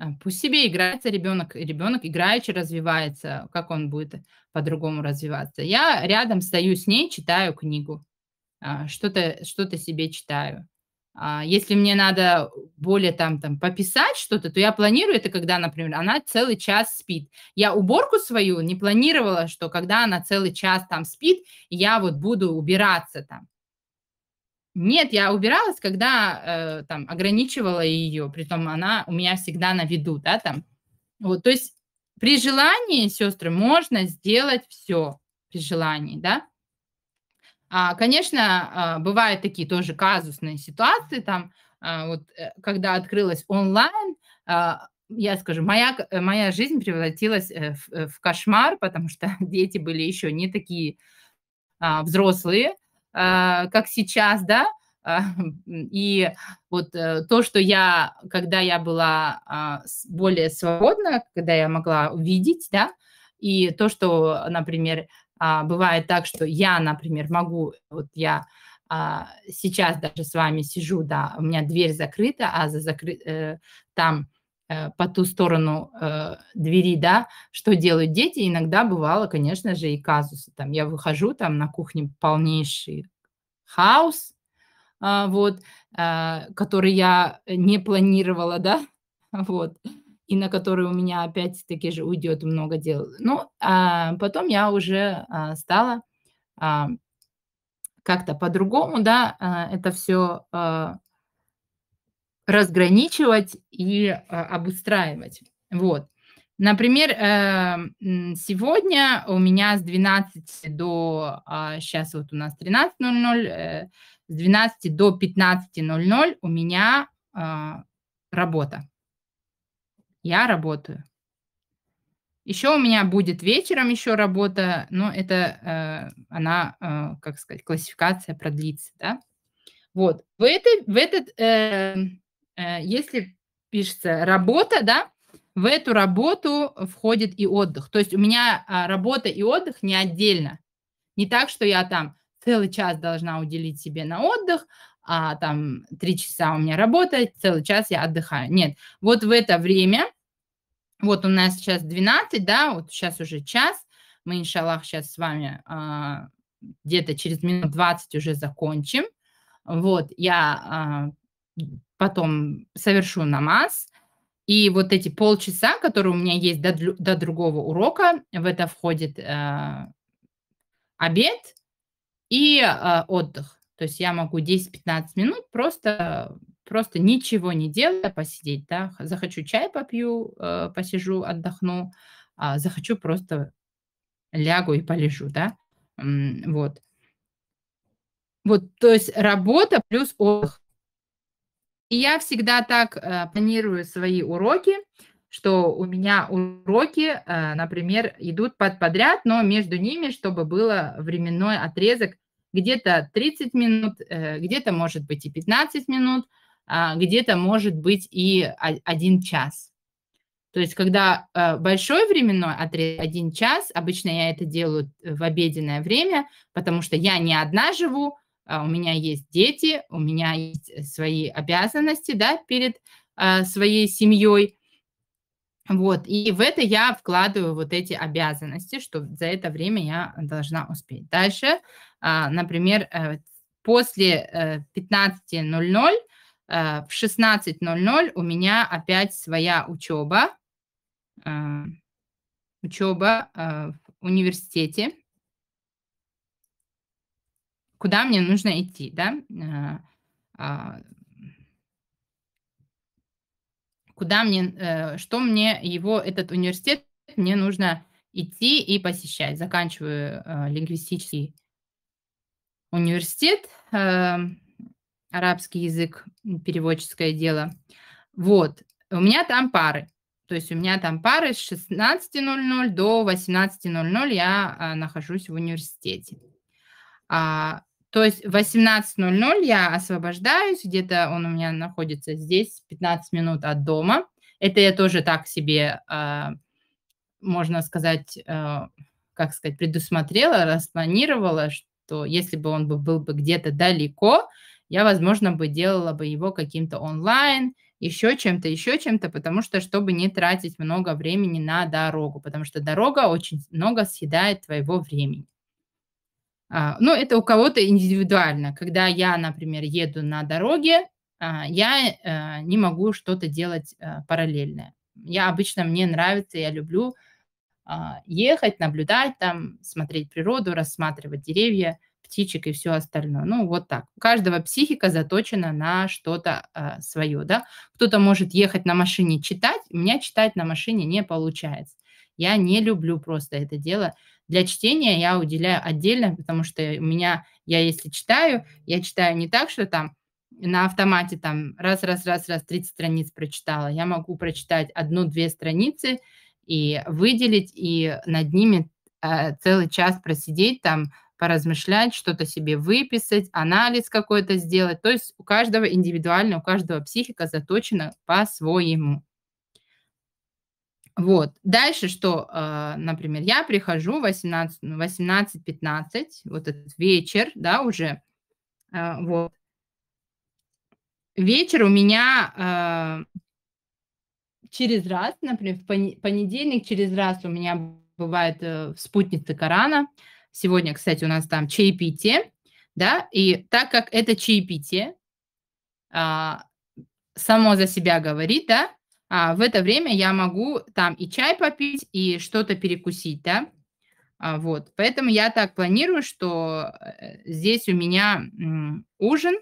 э, пусть себе играется ребенок, ребенок играючи развивается, как он будет по-другому развиваться. Я рядом стою с ней, читаю книгу, а, что-то что себе читаю. А, если мне надо более там, там пописать что-то, то я планирую это, когда, например, она целый час спит. Я уборку свою не планировала, что когда она целый час там спит, я вот буду убираться там. Нет, я убиралась, когда э, там ограничивала ее, притом она у меня всегда на виду, да, там. Вот, то есть при желании, сестры, можно сделать все при желании, да. А, конечно, а, бывают такие тоже казусные ситуации, там, а, вот, э, когда открылась онлайн, я скажу, моя, моя жизнь превратилась э, в, э, в кошмар, потому что [laughs] дети были еще не такие взрослые, как сейчас, да. и вот то, что я, когда я была более свободна, когда я могла увидеть, да, и то, что, например, а, бывает так, что я, например, могу, вот я а, сейчас даже с вами сижу, да, у меня дверь закрыта, а за закры... э, там э, по ту сторону э, двери, да, что делают дети, иногда бывало, конечно же, и казусы. Там я выхожу, там на кухне полнейший хаос, э, вот, э, который я э, не планировала, [laughs] да, вот и на который у меня опять-таки же уйдет много дел. Ну, а потом я уже а, стала а, как-то по-другому, да, а, это все разграничивать и обустраивать. Вот. Например, э, сегодня у меня с 12 до, сейчас вот у нас 13.00, э, с 12 до 15.00 у меня работа я работаю. Еще у меня будет вечером еще работа, но это э, она, э, как сказать, классификация продлится, да. Вот, в, этой, в этот, э, э, если пишется работа, да, в эту работу входит и отдых. То есть у меня э, работа и отдых не отдельно. Не так, что я там целый час должна уделить себе на отдых, а, там три часа у меня работа, целый час я отдыхаю. Нет, вот в это время, вот у нас сейчас 12, да, вот сейчас уже час, мы, иншаллах, сейчас с вами а, где-то через минут 20 уже закончим. Вот, я а, потом совершу намаз, и вот эти полчаса, которые у меня есть до, до другого урока, в это входит э, обед и э, отдых. То есть я могу 10-15 минут просто, просто ничего не делая посидеть, да, захочу чай попью, э, посижу, отдохну, а захочу просто лягу и полежу, да, вот. Вот, то есть работа плюс отдых. И я всегда так э, планирую свои уроки, что у меня уроки, э, например, идут под подряд, но между ними, чтобы было временной отрезок где-то 30 минут, э, где-то может быть и 15 минут, а, где-то может быть и 1 час. То есть, когда э, большой временной отрез, 1 час, обычно я это делаю э, в обеденное время, потому что я не одна живу, а у меня есть дети, у меня есть свои обязанности да, перед своей семьей. Вот, и в это я вкладываю вот эти обязанности, что за это время я должна успеть. Дальше а, например, э, после 15.00 э, э, в 16.00 у меня опять своя учеба, учеба в университете, куда мне нужно идти, да, а, куда мне, что мне его, этот университет, мне нужно идти и посещать. Заканчиваю лингвистический университет, э, арабский язык, переводческое дело. Вот, у меня там пары. То есть у меня там пары с 16.00 до 18.00 я а, нахожусь в университете. А, то есть в 18.00 я освобождаюсь, где-то он у меня находится здесь, 15 минут от дома. Это я тоже так себе, а, можно сказать, а, как сказать, предусмотрела, распланировала, что если бы он был бы где-то далеко, я, возможно, бы делала бы его каким-то онлайн, еще чем-то, еще чем-то, потому что, чтобы не тратить много времени на дорогу, потому что дорога очень много съедает твоего времени. А, ну, это у кого-то индивидуально. Когда я, например, еду на дороге, а, я э, не могу что-то делать э, параллельное. Я обычно, мне нравится, я люблю а, ехать, наблюдать там, смотреть природу, рассматривать деревья, птичек и все остальное. Ну, вот так. У каждого психика заточена на что-то э, а, свое, да. Кто-то может ехать на машине читать, у меня читать на машине не получается. Я не люблю просто это дело. Для чтения я уделяю отдельно, потому что у меня, я если читаю, я читаю не так, что там на автомате там раз-раз-раз-раз 30 страниц прочитала. Я могу прочитать одну-две страницы, и выделить, и над ними э, целый час просидеть там, поразмышлять, что-то себе выписать, анализ какой-то сделать. То есть у каждого индивидуально, у каждого психика заточена по-своему. Вот. Дальше что, э, например, я прихожу 18, 18-15, ну, вот этот вечер, да, уже, э, вот. Вечер у меня через раз, например, в понедельник через раз у меня бывает э, спутница в Корана. Сегодня, кстати, у нас там чаепитие, да, и так как это чаепитие, а, само за себя говорит, да, а в это время я могу там и чай попить, и что-то перекусить, да, а, вот, поэтому я так планирую, что э, здесь у меня м, ужин,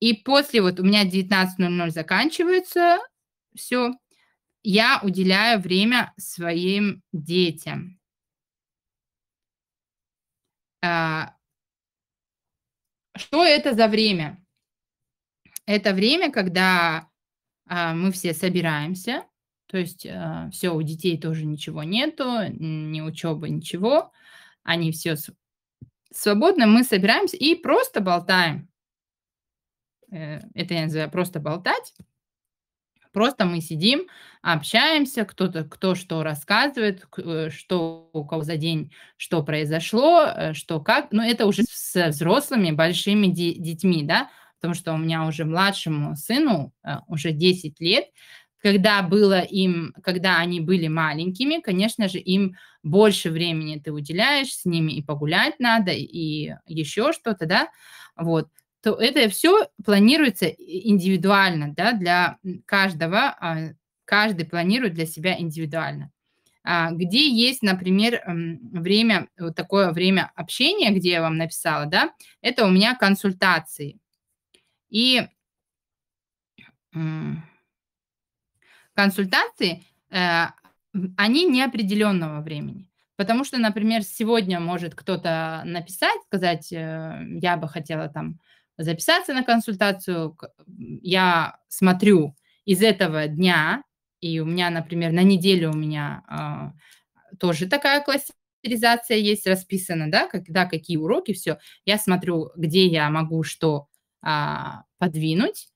и после вот у меня 19.00 заканчивается, все, я уделяю время своим детям. А, что это за время? Это время, когда а, мы все собираемся, то есть а, все, у детей тоже ничего нету, ни учебы, ничего. Они все свободно, мы собираемся и просто болтаем. Э, это я называю просто болтать. Просто мы сидим, общаемся, кто-то, кто что рассказывает, э, что у кого за день, что произошло, э, что как. Но это уже с взрослыми, большими де- детьми, да, потому что у меня уже младшему сыну э, уже 10 лет, когда было им, когда они были маленькими, конечно же, им больше времени ты уделяешь, с ними и погулять надо, и еще что-то, да, вот то это все планируется индивидуально, да, для каждого, а, каждый планирует для себя индивидуально. А, где есть, например, эм, время, вот такое время общения, где я вам написала, да, это у меня консультации. И консультации, э, они неопределенного времени. Потому что, например, сегодня может кто-то написать, сказать, э, я бы хотела там записаться на консультацию, я смотрю из этого дня, и у меня, например, на неделю у меня э, тоже такая классификация есть расписана, да, когда какие уроки, все. Я смотрю, где я могу что э, подвинуть,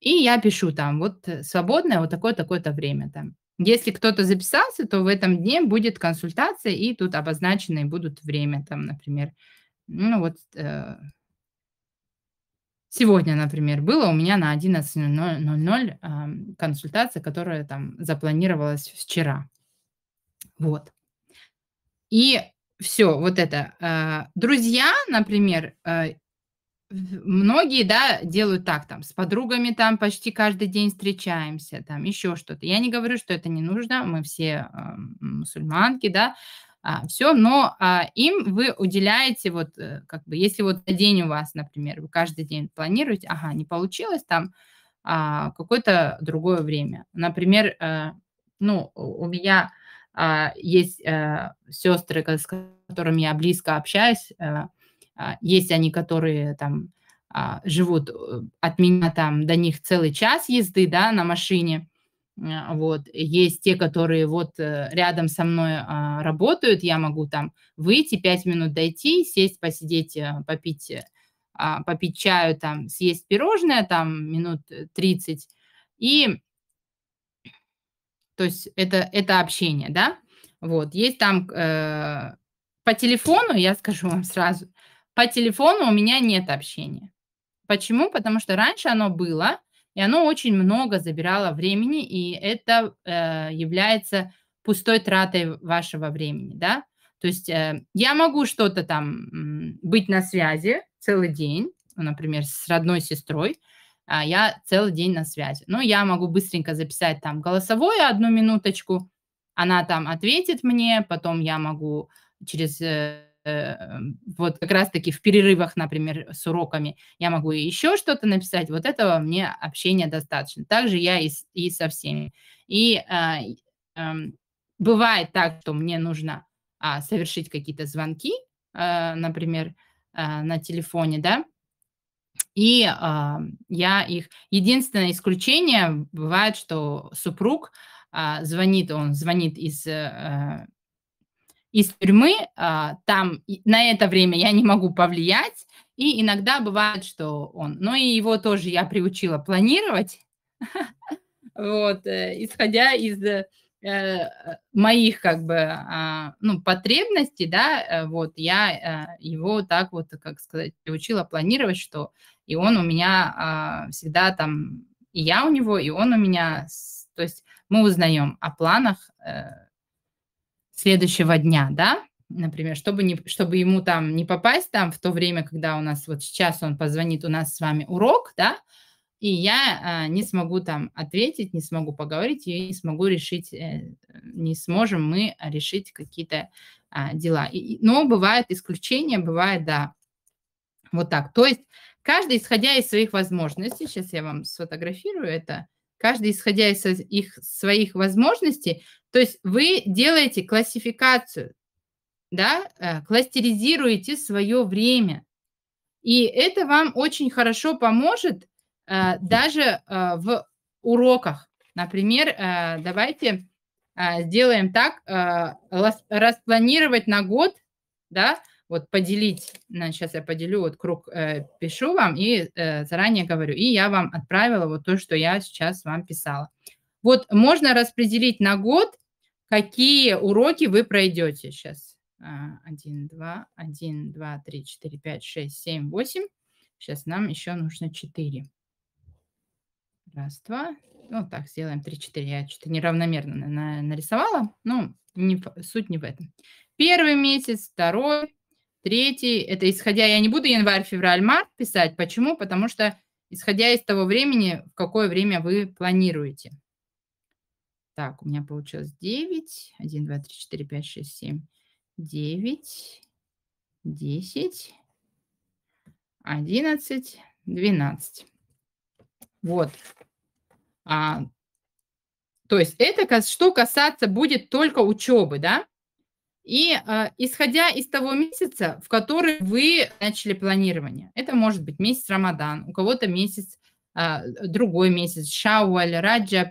и я пишу там, вот э, свободное, вот такое-такое-то время там. Если кто-то записался, то в этом дне будет консультация, и тут обозначены будут время там, например. Ну вот... Э, Сегодня, например, было у меня на 11.00 эм, консультация, которая там запланировалась вчера. Вот. И все, вот это. Э, друзья, например, э, многие, да, делают так, там, с подругами там почти каждый день встречаемся, там, еще что-то. Я не говорю, что это не нужно, мы все эм, мусульманки, да, а, все, но а, им вы уделяете вот э, как бы, если вот день у вас, например, вы каждый день планируете, ага, не получилось там а, какое-то другое время. Например, а, ну, у меня а, есть а, сестры, с которыми я близко общаюсь, а, а, есть они, которые там а, живут от меня там до них целый час езды, да, на машине, а, вот. Есть те, которые вот э, рядом со мной а, работают, я могу там выйти, пять минут дойти, сесть, посидеть, э, попить, э, а, попить чаю, там, съесть пирожное, там, минут 30. И, то есть, это, это общение, да? Вот, есть там э, по телефону, я скажу [laughs] вам сразу, по телефону у меня нет общения. Почему? Потому что раньше оно было, и оно очень много забирало времени, и это э, является пустой тратой вашего времени, да. То есть э, я могу что-то там быть на связи целый день, например, с родной сестрой, а я целый день на связи. Но я могу быстренько записать там голосовое одну минуточку, она там ответит мне, потом я могу через э, Э, вот как раз-таки в перерывах, например, с уроками, я могу еще что-то написать, вот этого мне общения достаточно. Также я и, и со всеми. И а, эм, бывает так, что мне нужно а, совершить какие-то звонки, э, например, э, на телефоне, да, и э, я их... Единственное исключение бывает, что супруг э, звонит, он звонит из э, из тюрьмы, а, там на это время я не могу повлиять, и иногда бывает, что он. Но ну, и его тоже я приучила планировать, [laughs] вот, э, исходя из э, э, моих как бы а, ну, потребностей, да, вот я его так вот, как сказать, приучила планировать, что и он у меня а, всегда там, и я у него, и он у меня, то есть мы узнаем о планах следующего дня, да, например, чтобы, не, чтобы ему там не попасть там в то время, когда у нас вот сейчас он позвонит, у нас с вами урок, да, и я э, не смогу там ответить, не смогу поговорить, и не смогу решить, э, не сможем мы решить какие-то э, дела. И, но бывают исключения, бывает, да, вот так. То есть каждый, исходя из своих возможностей, сейчас я вам сфотографирую это, э, каждый исходя из их своих возможностей. То есть вы делаете классификацию, да, э, кластеризируете свое время. И это вам очень хорошо поможет э, даже э, в уроках. Например, давайте сделаем так, распланировать на год, да, вот поделить, сейчас я поделю вот круг, э, пишу вам и э, заранее говорю. И я вам отправила вот то, что я сейчас вам писала. Вот можно распределить на год, какие уроки вы пройдете сейчас. 1, 2, 1, 2, 3, 4, 5, 6, 7, 8. Сейчас нам еще нужно 4. Раз, два. Ну, так, сделаем 3, 4. Я что-то неравномерно нарисовала. Ну, не, суть не в этом. Первый месяц, второй, Третий, это исходя, я не буду январь, февраль, март писать. Почему? Потому что исходя из того времени, в какое время вы планируете. Так, у меня получилось 9, 1, 2, 3, 4, 5, 6, 7, 9, 10, 11, 12. Вот. А, то есть это что касаться будет только учебы, да? И э, исходя из того месяца, в который вы начали планирование, это может быть месяц Рамадан, у кого-то месяц, э, другой месяц, Шауаль, Раджаб,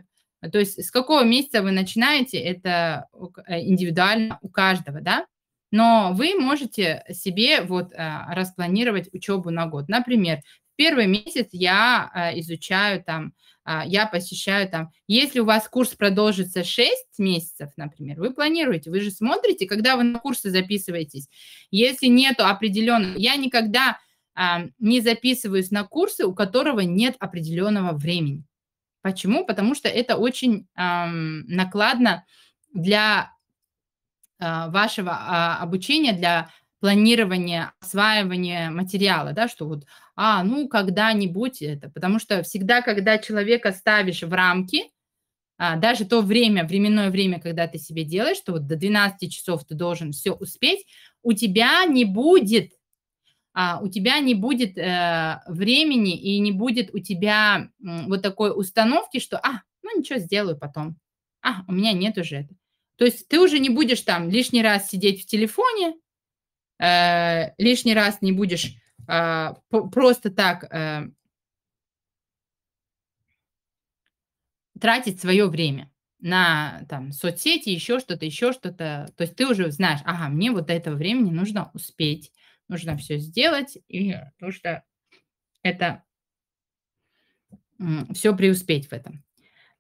то есть с какого месяца вы начинаете, это э, индивидуально у каждого, да? Но вы можете себе вот э, распланировать учебу на год. Например, первый месяц я э, изучаю там, а, я посещаю там. Если у вас курс продолжится 6 месяцев, например, вы планируете, вы же смотрите, когда вы на курсы записываетесь. Если нету определенного, я никогда а, не записываюсь на курсы, у которого нет определенного времени. Почему? Потому что это очень эм, накладно для э, вашего э, обучения, для планирование, осваивание материала, да, что вот, а, ну, когда-нибудь это, потому что всегда, когда человека ставишь в рамки, а, даже то время, временное время, когда ты себе делаешь, что вот до 12 часов ты должен все успеть, у тебя не будет, а, у тебя не будет э, времени и не будет у тебя э, вот такой установки, что, а, ну, ничего, сделаю потом, а, у меня нет уже этого, То есть ты уже не будешь там лишний раз сидеть в телефоне, э, лишний раз не будешь э, просто так э, тратить свое время на там соцсети, еще что-то, еще что-то. То есть ты уже знаешь, ага, мне вот до этого времени нужно успеть, нужно все сделать, и нужно это все преуспеть в этом.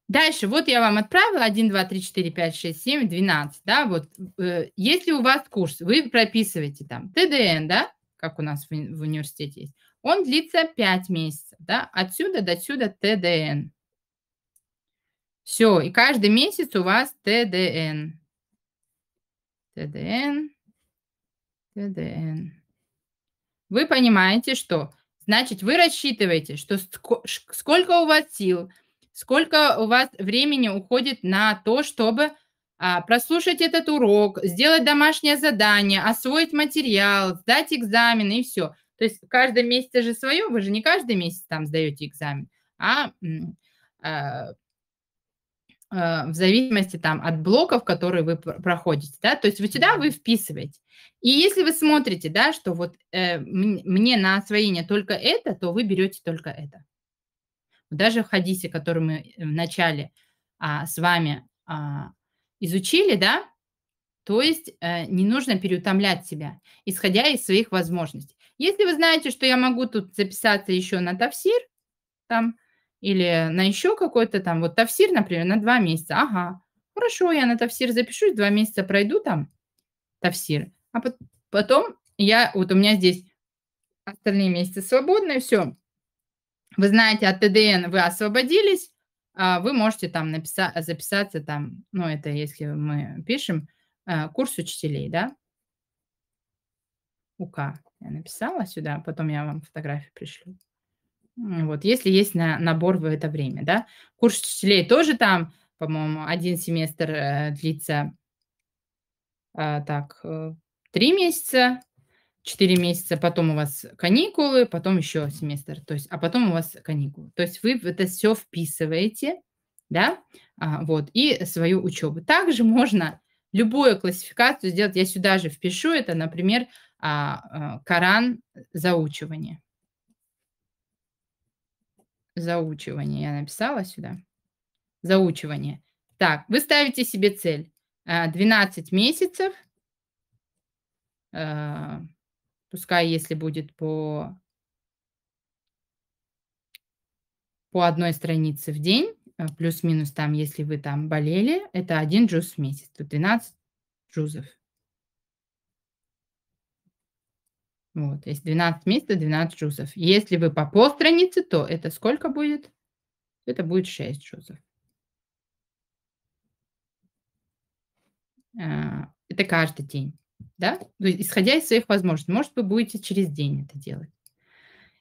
Дальше, вот я вам отправила 1, 2, 3, 4, 5, 6, 7, 12, да, вот, э, если у вас курс, вы прописываете там ТДН, да, как у нас в, в университете есть, он длится 5 месяцев, да, отсюда до сюда ТДН. Все, и каждый месяц у вас ТДН. ТДН, ТДН. Вы понимаете, что? Значит, вы рассчитываете, что сколько у вас сил – сколько у вас времени уходит на то, чтобы а, прослушать этот урок, сделать домашнее задание, освоить материал, сдать экзамен и все. То есть каждый месяц же свое, вы же не каждый месяц там сдаете экзамен, а, а, а в зависимости там от блоков, которые вы проходите, да, то есть вы сюда вы вписываете. И если вы смотрите, да, что вот э, мне на освоение только это, то вы берете только это. Даже в хадисе, который мы э, вначале а, с вами а, изучили, да, то есть э, не нужно переутомлять себя, исходя из своих возможностей. Если вы знаете, что я могу тут записаться еще на тавсир, там, или на еще какой-то там, вот тавсир, например, на два месяца, ага, хорошо, я на тавсир запишусь, два месяца пройду там тавсир, а потом я, вот у меня здесь остальные месяцы свободные, все, вы знаете, от ТДН вы освободились, а вы можете там написать, записаться там, ну, это если мы пишем, э, курс учителей, да, УК. Я написала сюда, потом я вам фотографию пришлю. Вот, если есть на, набор в это время, да. Курс учителей тоже там, по-моему, один семестр э, длится э, так, э, три месяца, 4 месяца, потом у вас каникулы, потом еще семестр, то есть, а потом у вас каникулы. То есть вы это все вписываете, да, а, вот, и свою учебу. Также можно любую классификацию сделать, я сюда же впишу это, например, а, а, Коран заучивание. Заучивание я написала сюда. Заучивание. Так, вы ставите себе цель 12 а, месяцев, а, Пускай, если будет по, по одной странице в день, э, плюс-минус там, если вы там болели, это один джуз в месяц, то 12 джузов. Вот, если 12 месяцев, 12 джузов. Если вы по полстраницы, то это сколько будет? Это будет 6 джузов. Э, это каждый день да, то есть, исходя из своих возможностей. Может, вы будете через день это делать.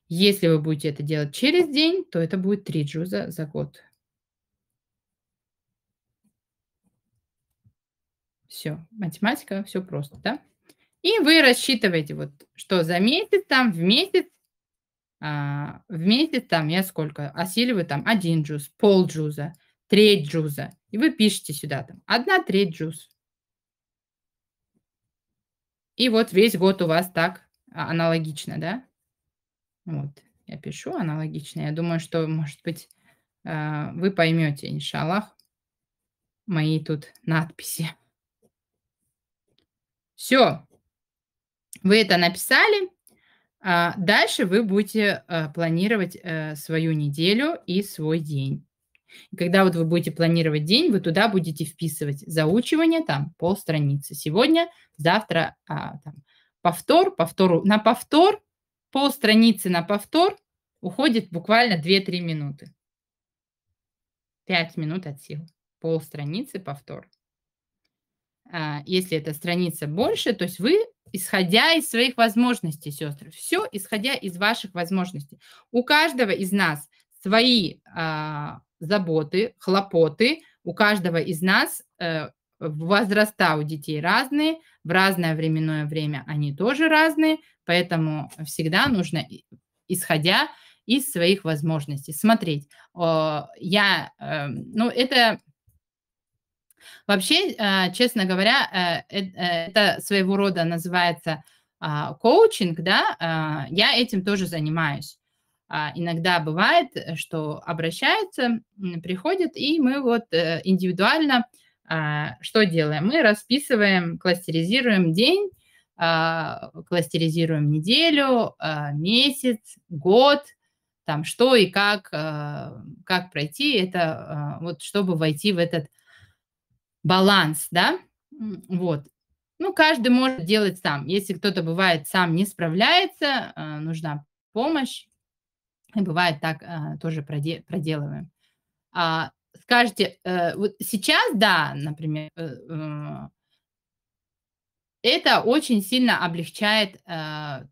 Если вы будете это делать через день, то это будет 3 джуза за год. Все, математика, все просто, да? И вы рассчитываете, вот, что за месяц там, в месяц, а, в месяц там я сколько, осиливаю там один джуз, пол джуза, треть джуза. И вы пишете сюда там, одна треть джуз, и вот весь год у вас так а, аналогично, да? Вот, я пишу аналогично. Я думаю, что, может быть, а, вы поймете, иншаллах, мои тут надписи. Все, вы это написали. А дальше вы будете планировать э, свою неделю и свой день. И когда вот вы будете планировать день, вы туда будете вписывать заучивание, там, полстраницы. Сегодня, завтра, а, там, повтор, повтору, на повтор, полстраницы на повтор уходит буквально 2-3 минуты. 5 минут от сил. Полстраницы повтор. А, если эта страница больше, то есть вы исходя из своих возможностей, сестры. Все исходя из ваших возможностей. У каждого из нас свои а, заботы, хлопоты у каждого из нас э, возраста у детей разные, в разное временное время они тоже разные, поэтому всегда нужно, исходя из своих возможностей, смотреть. Э, я, э, ну, это вообще, э, честно говоря, э, э это своего рода называется э, коучинг, да, э, я этим тоже занимаюсь. А, иногда бывает, э, что обращаются, приходят, и мы вот э, индивидуально а, что делаем? Мы расписываем, кластеризируем день, а, кластеризируем неделю, месяц, год, там что и как, как пройти это, вот чтобы войти в этот баланс, да, вот. Ну, каждый может делать сам. Если кто-то бывает сам не справляется, нужна помощь, и бывает так а, тоже проделываем. А, скажете, э, вот сейчас, да, например, э, э, это очень сильно облегчает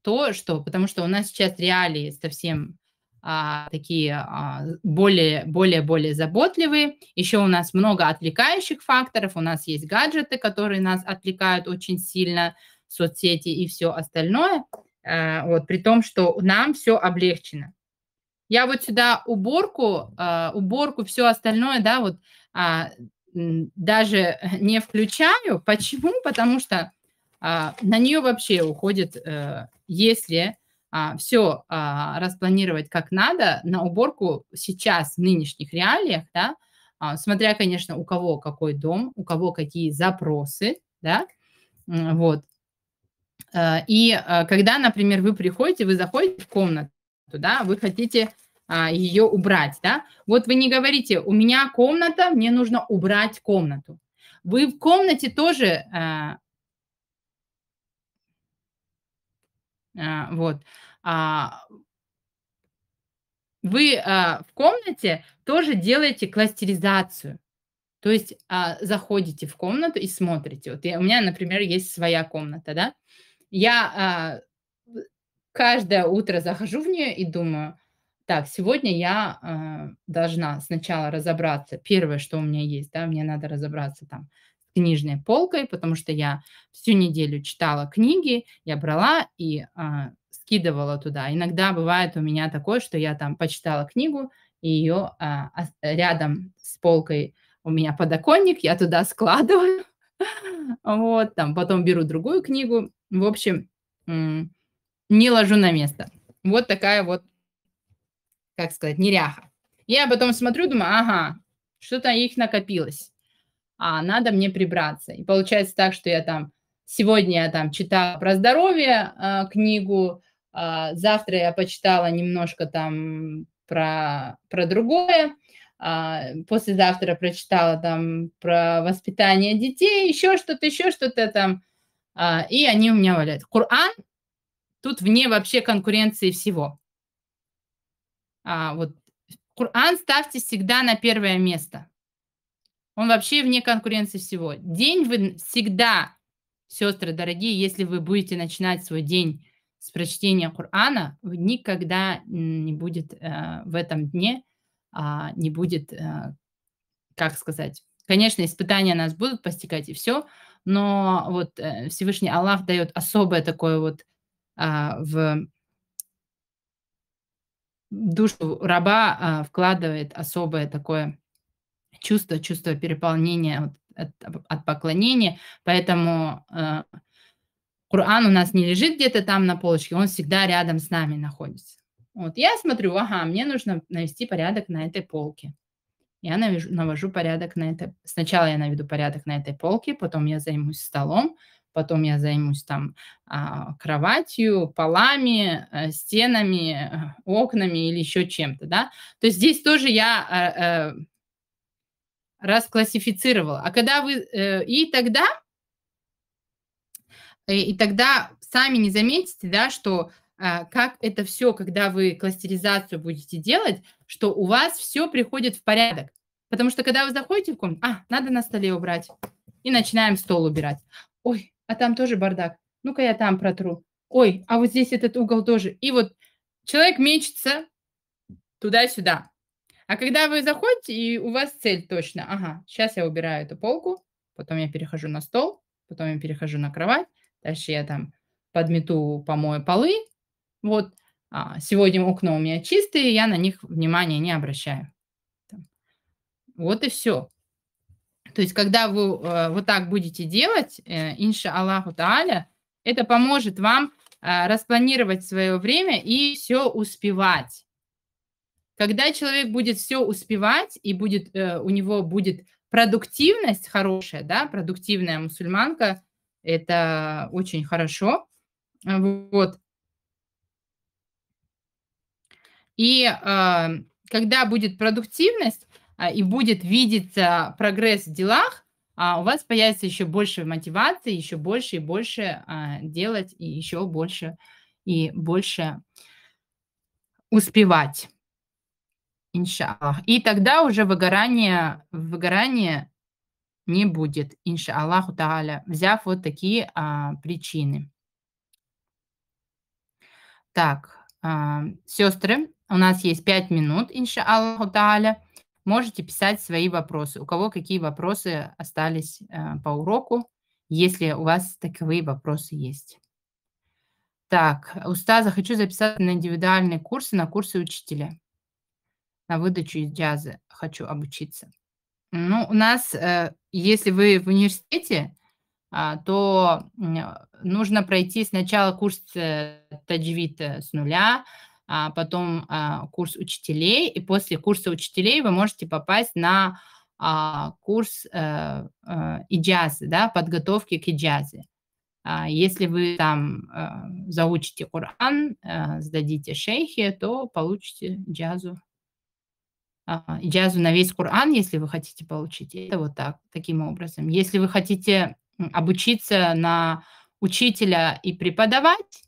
то, что, потому что у нас сейчас реалии совсем а, такие а, более, более, более заботливые. Еще у нас много отвлекающих факторов, у нас есть гаджеты, которые нас отвлекают очень сильно, соцсети и все остальное. вот, при том, что нам все облегчено. Я вот сюда уборку, а, уборку, все остальное, да, вот а, даже [laughs] не включаю. Почему? Потому что а, на нее вообще уходит, э, если все распланировать как надо, на уборку сейчас в нынешних реалиях, да, смотря, конечно, у кого какой дом, у кого какие запросы, да, вот. Э, и когда, например, вы приходите, вы заходите в комнату, Туда вы хотите а, ее убрать, да. Вот вы не говорите, у меня комната, мне нужно убрать комнату. Вы в комнате тоже, а, а, вот, а, вы а, в комнате тоже делаете кластеризацию. То есть а, заходите в комнату и смотрите. Вот я, у меня, например, есть своя комната, да. Я а, каждое утро захожу в нее и думаю, так, сегодня я э, должна сначала разобраться, первое, что у меня есть, да, мне надо разобраться там с книжной полкой, потому что я всю неделю читала книги, я брала и э, скидывала туда. Иногда бывает у меня такое, что я там почитала книгу, и ее а, рядом с полкой у меня подоконник, я туда [laughs] складываю, вот, там, потом беру другую книгу. В общем, не ложу на место. Вот такая вот, как сказать, неряха. Я потом смотрю, думаю, ага, что-то их накопилось, а надо мне прибраться. И получается так, что я там, сегодня я там читала про здоровье э, книгу, э, завтра я почитала немножко там про, про другое, э, послезавтра прочитала там про воспитание детей, еще что-то, еще что-то там, э, и они у меня валяют. Коран Тут вне вообще конкуренции всего. А, вот. Кур'ан ставьте всегда на первое место. Он вообще вне конкуренции всего. День вы всегда, сестры дорогие, если вы будете начинать свой день с прочтения Кур'ана, никогда не будет э, в этом дне, э, не будет, э, как сказать, конечно, испытания нас будут постигать и все, но вот э, Всевышний Аллах дает особое такое вот а, в душу раба а, вкладывает особое такое чувство, чувство переполнения от, от поклонения. Поэтому а, Коран у нас не лежит где-то там на полочке, он всегда рядом с нами находится. Вот я смотрю, ага, мне нужно навести порядок на этой полке. Я навяжу, навожу порядок на это. Сначала я наведу порядок на этой полке, потом я займусь столом, потом я займусь там а, кроватью, полами, э, стенами, э, окнами или еще чем-то, да. То есть здесь тоже я э, расклассифицировала. А когда вы... И тогда... И тогда сами не заметите, да, что а, как это все, когда вы кластеризацию будете делать, что у вас все приходит в порядок. Потому что когда вы заходите в комнату, а, надо на столе убрать. И начинаем стол убирать. Ой, а там тоже бардак. Ну-ка я там протру. Ой, а вот здесь этот угол тоже. И вот человек мечется туда-сюда. А когда вы заходите, и у вас цель точно, ага, сейчас я убираю эту полку, потом я перехожу на стол, потом я перехожу на кровать, дальше я там подмету, помою полы, вот, а, сегодня окна у меня чистые, я на них внимания не обращаю. Вот и все. То есть, когда вы э, вот так будете делать, э, инша Аллаху Тааля, это поможет вам э, распланировать свое время и все успевать. Когда человек будет все успевать и будет, э, у него будет продуктивность хорошая, да, продуктивная мусульманка, это очень хорошо. Вот. И э, когда будет продуктивность, а, и будет видеть а, прогресс в делах, а у вас появится еще больше мотивации, еще больше и больше делать, и еще больше и больше успевать. Иншаллах. И тогда уже выгорание, выгорание не будет, иншаллаху тааля, взяв вот такие а, причины. Так, а, сестры, у нас есть 5 минут, иншаллаху тааля. Можете писать свои вопросы, у кого какие вопросы остались э, по уроку, если у вас таковые вопросы есть. Так, Устаза, хочу записаться на индивидуальные курсы, на курсы учителя. На выдачу из джаза хочу обучиться. Ну, у нас, э, если вы в университете, а, то нужно пройти сначала курс э, таджвита э, с нуля, а потом а, курс учителей, и после курса учителей вы можете попасть на а, курс а, иджазы, да, подготовки к иджазе. А, если вы там э, заучите Коран, сдадите шейхи, то получите иджазу. А, иджазу на весь Коран, если вы хотите получить. Это вот так, таким образом. Если вы хотите обучиться на учителя и преподавать,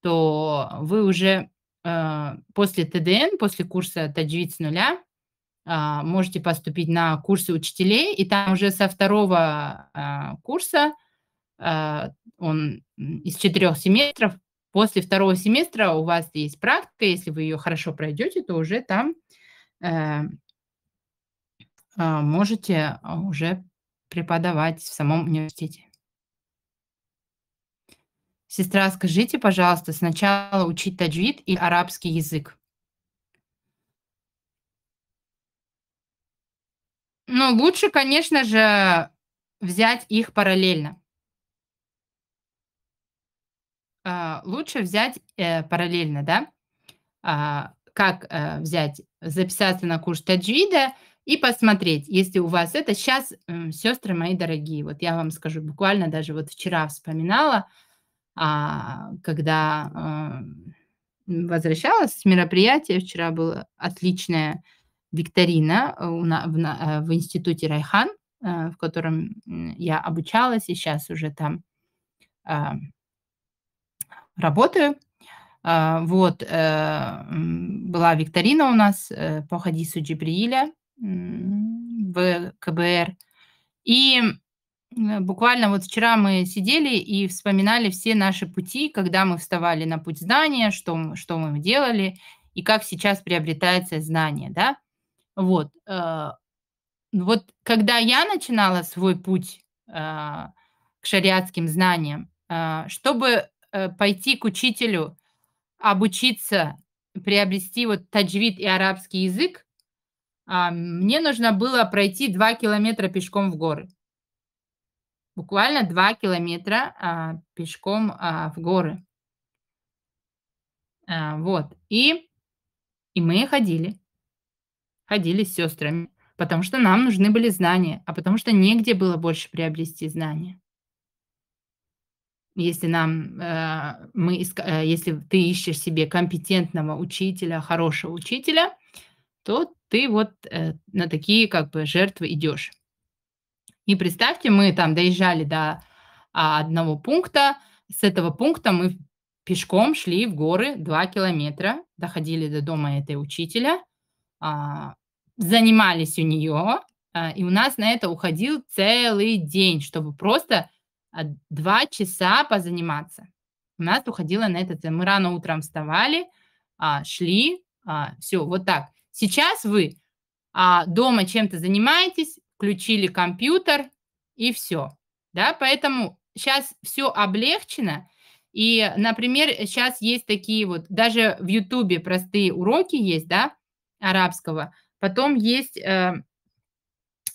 то вы уже Э, после ТДН, после курса таджвид с нуля, а, можете поступить на курсы учителей, и там уже со второго а, курса, а, он из четырех семестров, после второго семестра у вас есть практика, если вы ее хорошо пройдете, то уже там э, можете уже преподавать в самом университете. Сестра, скажите, пожалуйста, сначала учить таджвид и арабский язык? Ну, лучше, конечно же, взять их параллельно. А, лучше взять э, параллельно, да? А, как э, взять, записаться на курс таджвида и посмотреть, если у вас это. Сейчас, э, сестры мои дорогие, вот я вам скажу, буквально даже вот вчера вспоминала – а, когда а, возвращалась с мероприятия, вчера была отличная викторина э, у э, в институте Райхан, э, в котором я обучалась и сейчас уже там а, работаю. Вот, была викторина у нас по хадису Джибрииля в КБР. И Буквально вот вчера мы сидели и вспоминали все наши пути, когда мы вставали на путь знания, что, что мы делали и как сейчас приобретается знание, да? Вот. Э, вот когда я начинала свой путь э, к шариатским знаниям, э, чтобы пойти к учителю, обучиться, приобрести вот таджвид и арабский язык, а, мне нужно было пройти 2 километра пешком в горы буквально 2 километра а, пешком а, в горы. А, вот. И, и мы ходили. Ходили с сестрами, потому что нам нужны были знания, а потому что негде было больше приобрести знания. Если, нам, э, мы, э, если ты ищешь себе компетентного учителя, хорошего учителя, то ты вот э, на такие как бы жертвы идешь. И представьте, мы там доезжали до а, одного пункта, с этого пункта мы пешком шли в горы 2 километра, доходили до дома этой учителя, а, занимались у нее, а, и у нас на это уходил целый день, чтобы просто два часа позаниматься. У нас уходило на это, мы рано утром вставали, шли, все, вот так. Сейчас вы дома чем-то занимаетесь, включили компьютер и все. Да, поэтому сейчас все облегчено. И, например, сейчас есть такие вот, даже в Ютубе простые уроки есть, да, арабского. Потом есть, э,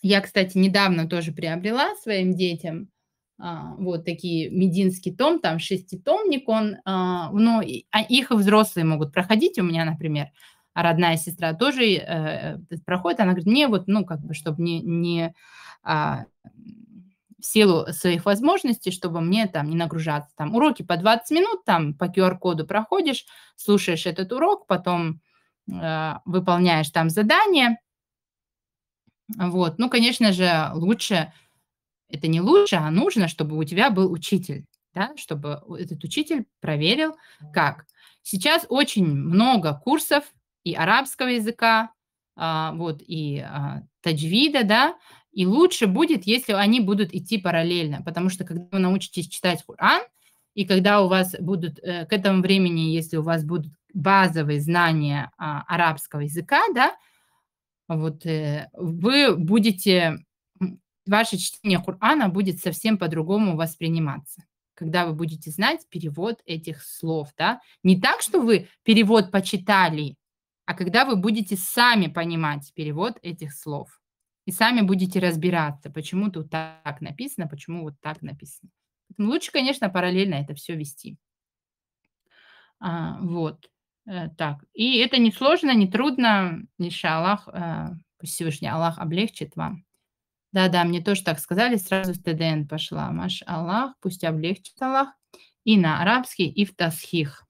я, кстати, недавно тоже приобрела своим детям а, вот такие мединский том, там шеститомник, он, э, ну, их и взрослые могут проходить у меня, например а родная сестра тоже э, э, проходит, она говорит, мне вот, ну, как бы, чтобы не, не а, в силу своих возможностей, чтобы мне там не нагружаться. Там уроки по 20 минут, там по QR-коду проходишь, слушаешь этот урок, потом э, выполняешь там задание. Вот, ну, конечно же, лучше, это не лучше, а нужно, чтобы у тебя был учитель, да, чтобы этот учитель проверил, как. Сейчас очень много курсов и арабского языка, а, вот, и а, таджвида, да, и лучше будет, если они будут идти параллельно, потому что когда вы научитесь читать Коран, и когда у вас будут, э, к этому времени, если у вас будут базовые знания а, арабского языка, да, вот э, вы будете, ваше чтение Корана будет совсем по-другому восприниматься когда вы будете знать перевод этих слов, да, не так, что вы перевод почитали, а когда вы будете сами понимать перевод этих слов и сами будете разбираться, почему тут так написано, почему вот так написано. Поэтому лучше, конечно, параллельно это все вести. А, вот. Э, так. И это не сложно, не трудно. Инша Аллах, э, пусть Всевышний Аллах облегчит вам. Да-да, мне тоже так сказали, сразу с ТДН пошла. Маш Аллах, пусть облегчит Аллах. И на арабский, и в тасхих.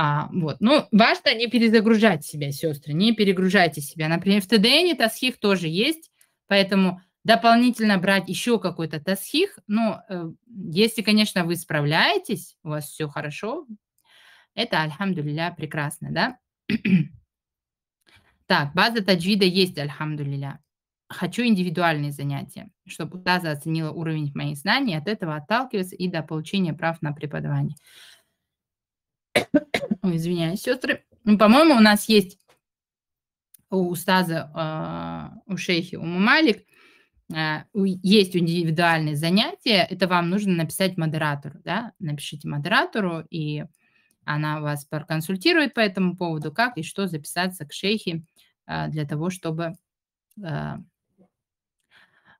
А, вот. ну важно не перезагружать себя, сестры, не перегружайте себя. Например, в ТДН тасхих тоже есть, поэтому дополнительно брать еще какой-то тасхих. Но ну, э, если, конечно, вы справляетесь, у вас все хорошо, это, альхамдулилля, прекрасно, да? [clears throat] так, база таджвида есть, альхамдулилля. Хочу индивидуальные занятия, чтобы таза оценила уровень моих знаний, от этого отталкиваться и до получения прав на преподавание. Ой, извиняюсь, сестры. Ну, по-моему, у нас есть у Стаза, а, у шейхи, у Мумалик, а, есть индивидуальные занятия, это вам нужно написать модератору, да, напишите модератору, и она вас проконсультирует по этому поводу, как и что записаться к шейхи а, для того, чтобы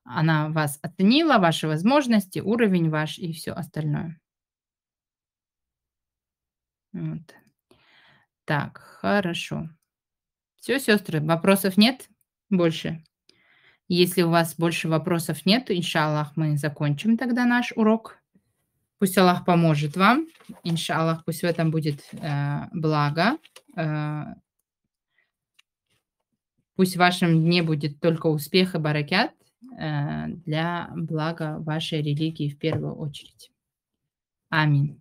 она вас оценила, ваши возможности, уровень ваш и все остальное. Вот. Так, хорошо. Все, сестры, вопросов нет больше? Если у вас больше вопросов нет, иншаллах, мы закончим тогда наш урок. Пусть Аллах поможет вам. Иншаллах, пусть в этом будет э, благо. Э, пусть в вашем дне будет только успех и баракят э, для блага вашей религии в первую очередь. Аминь.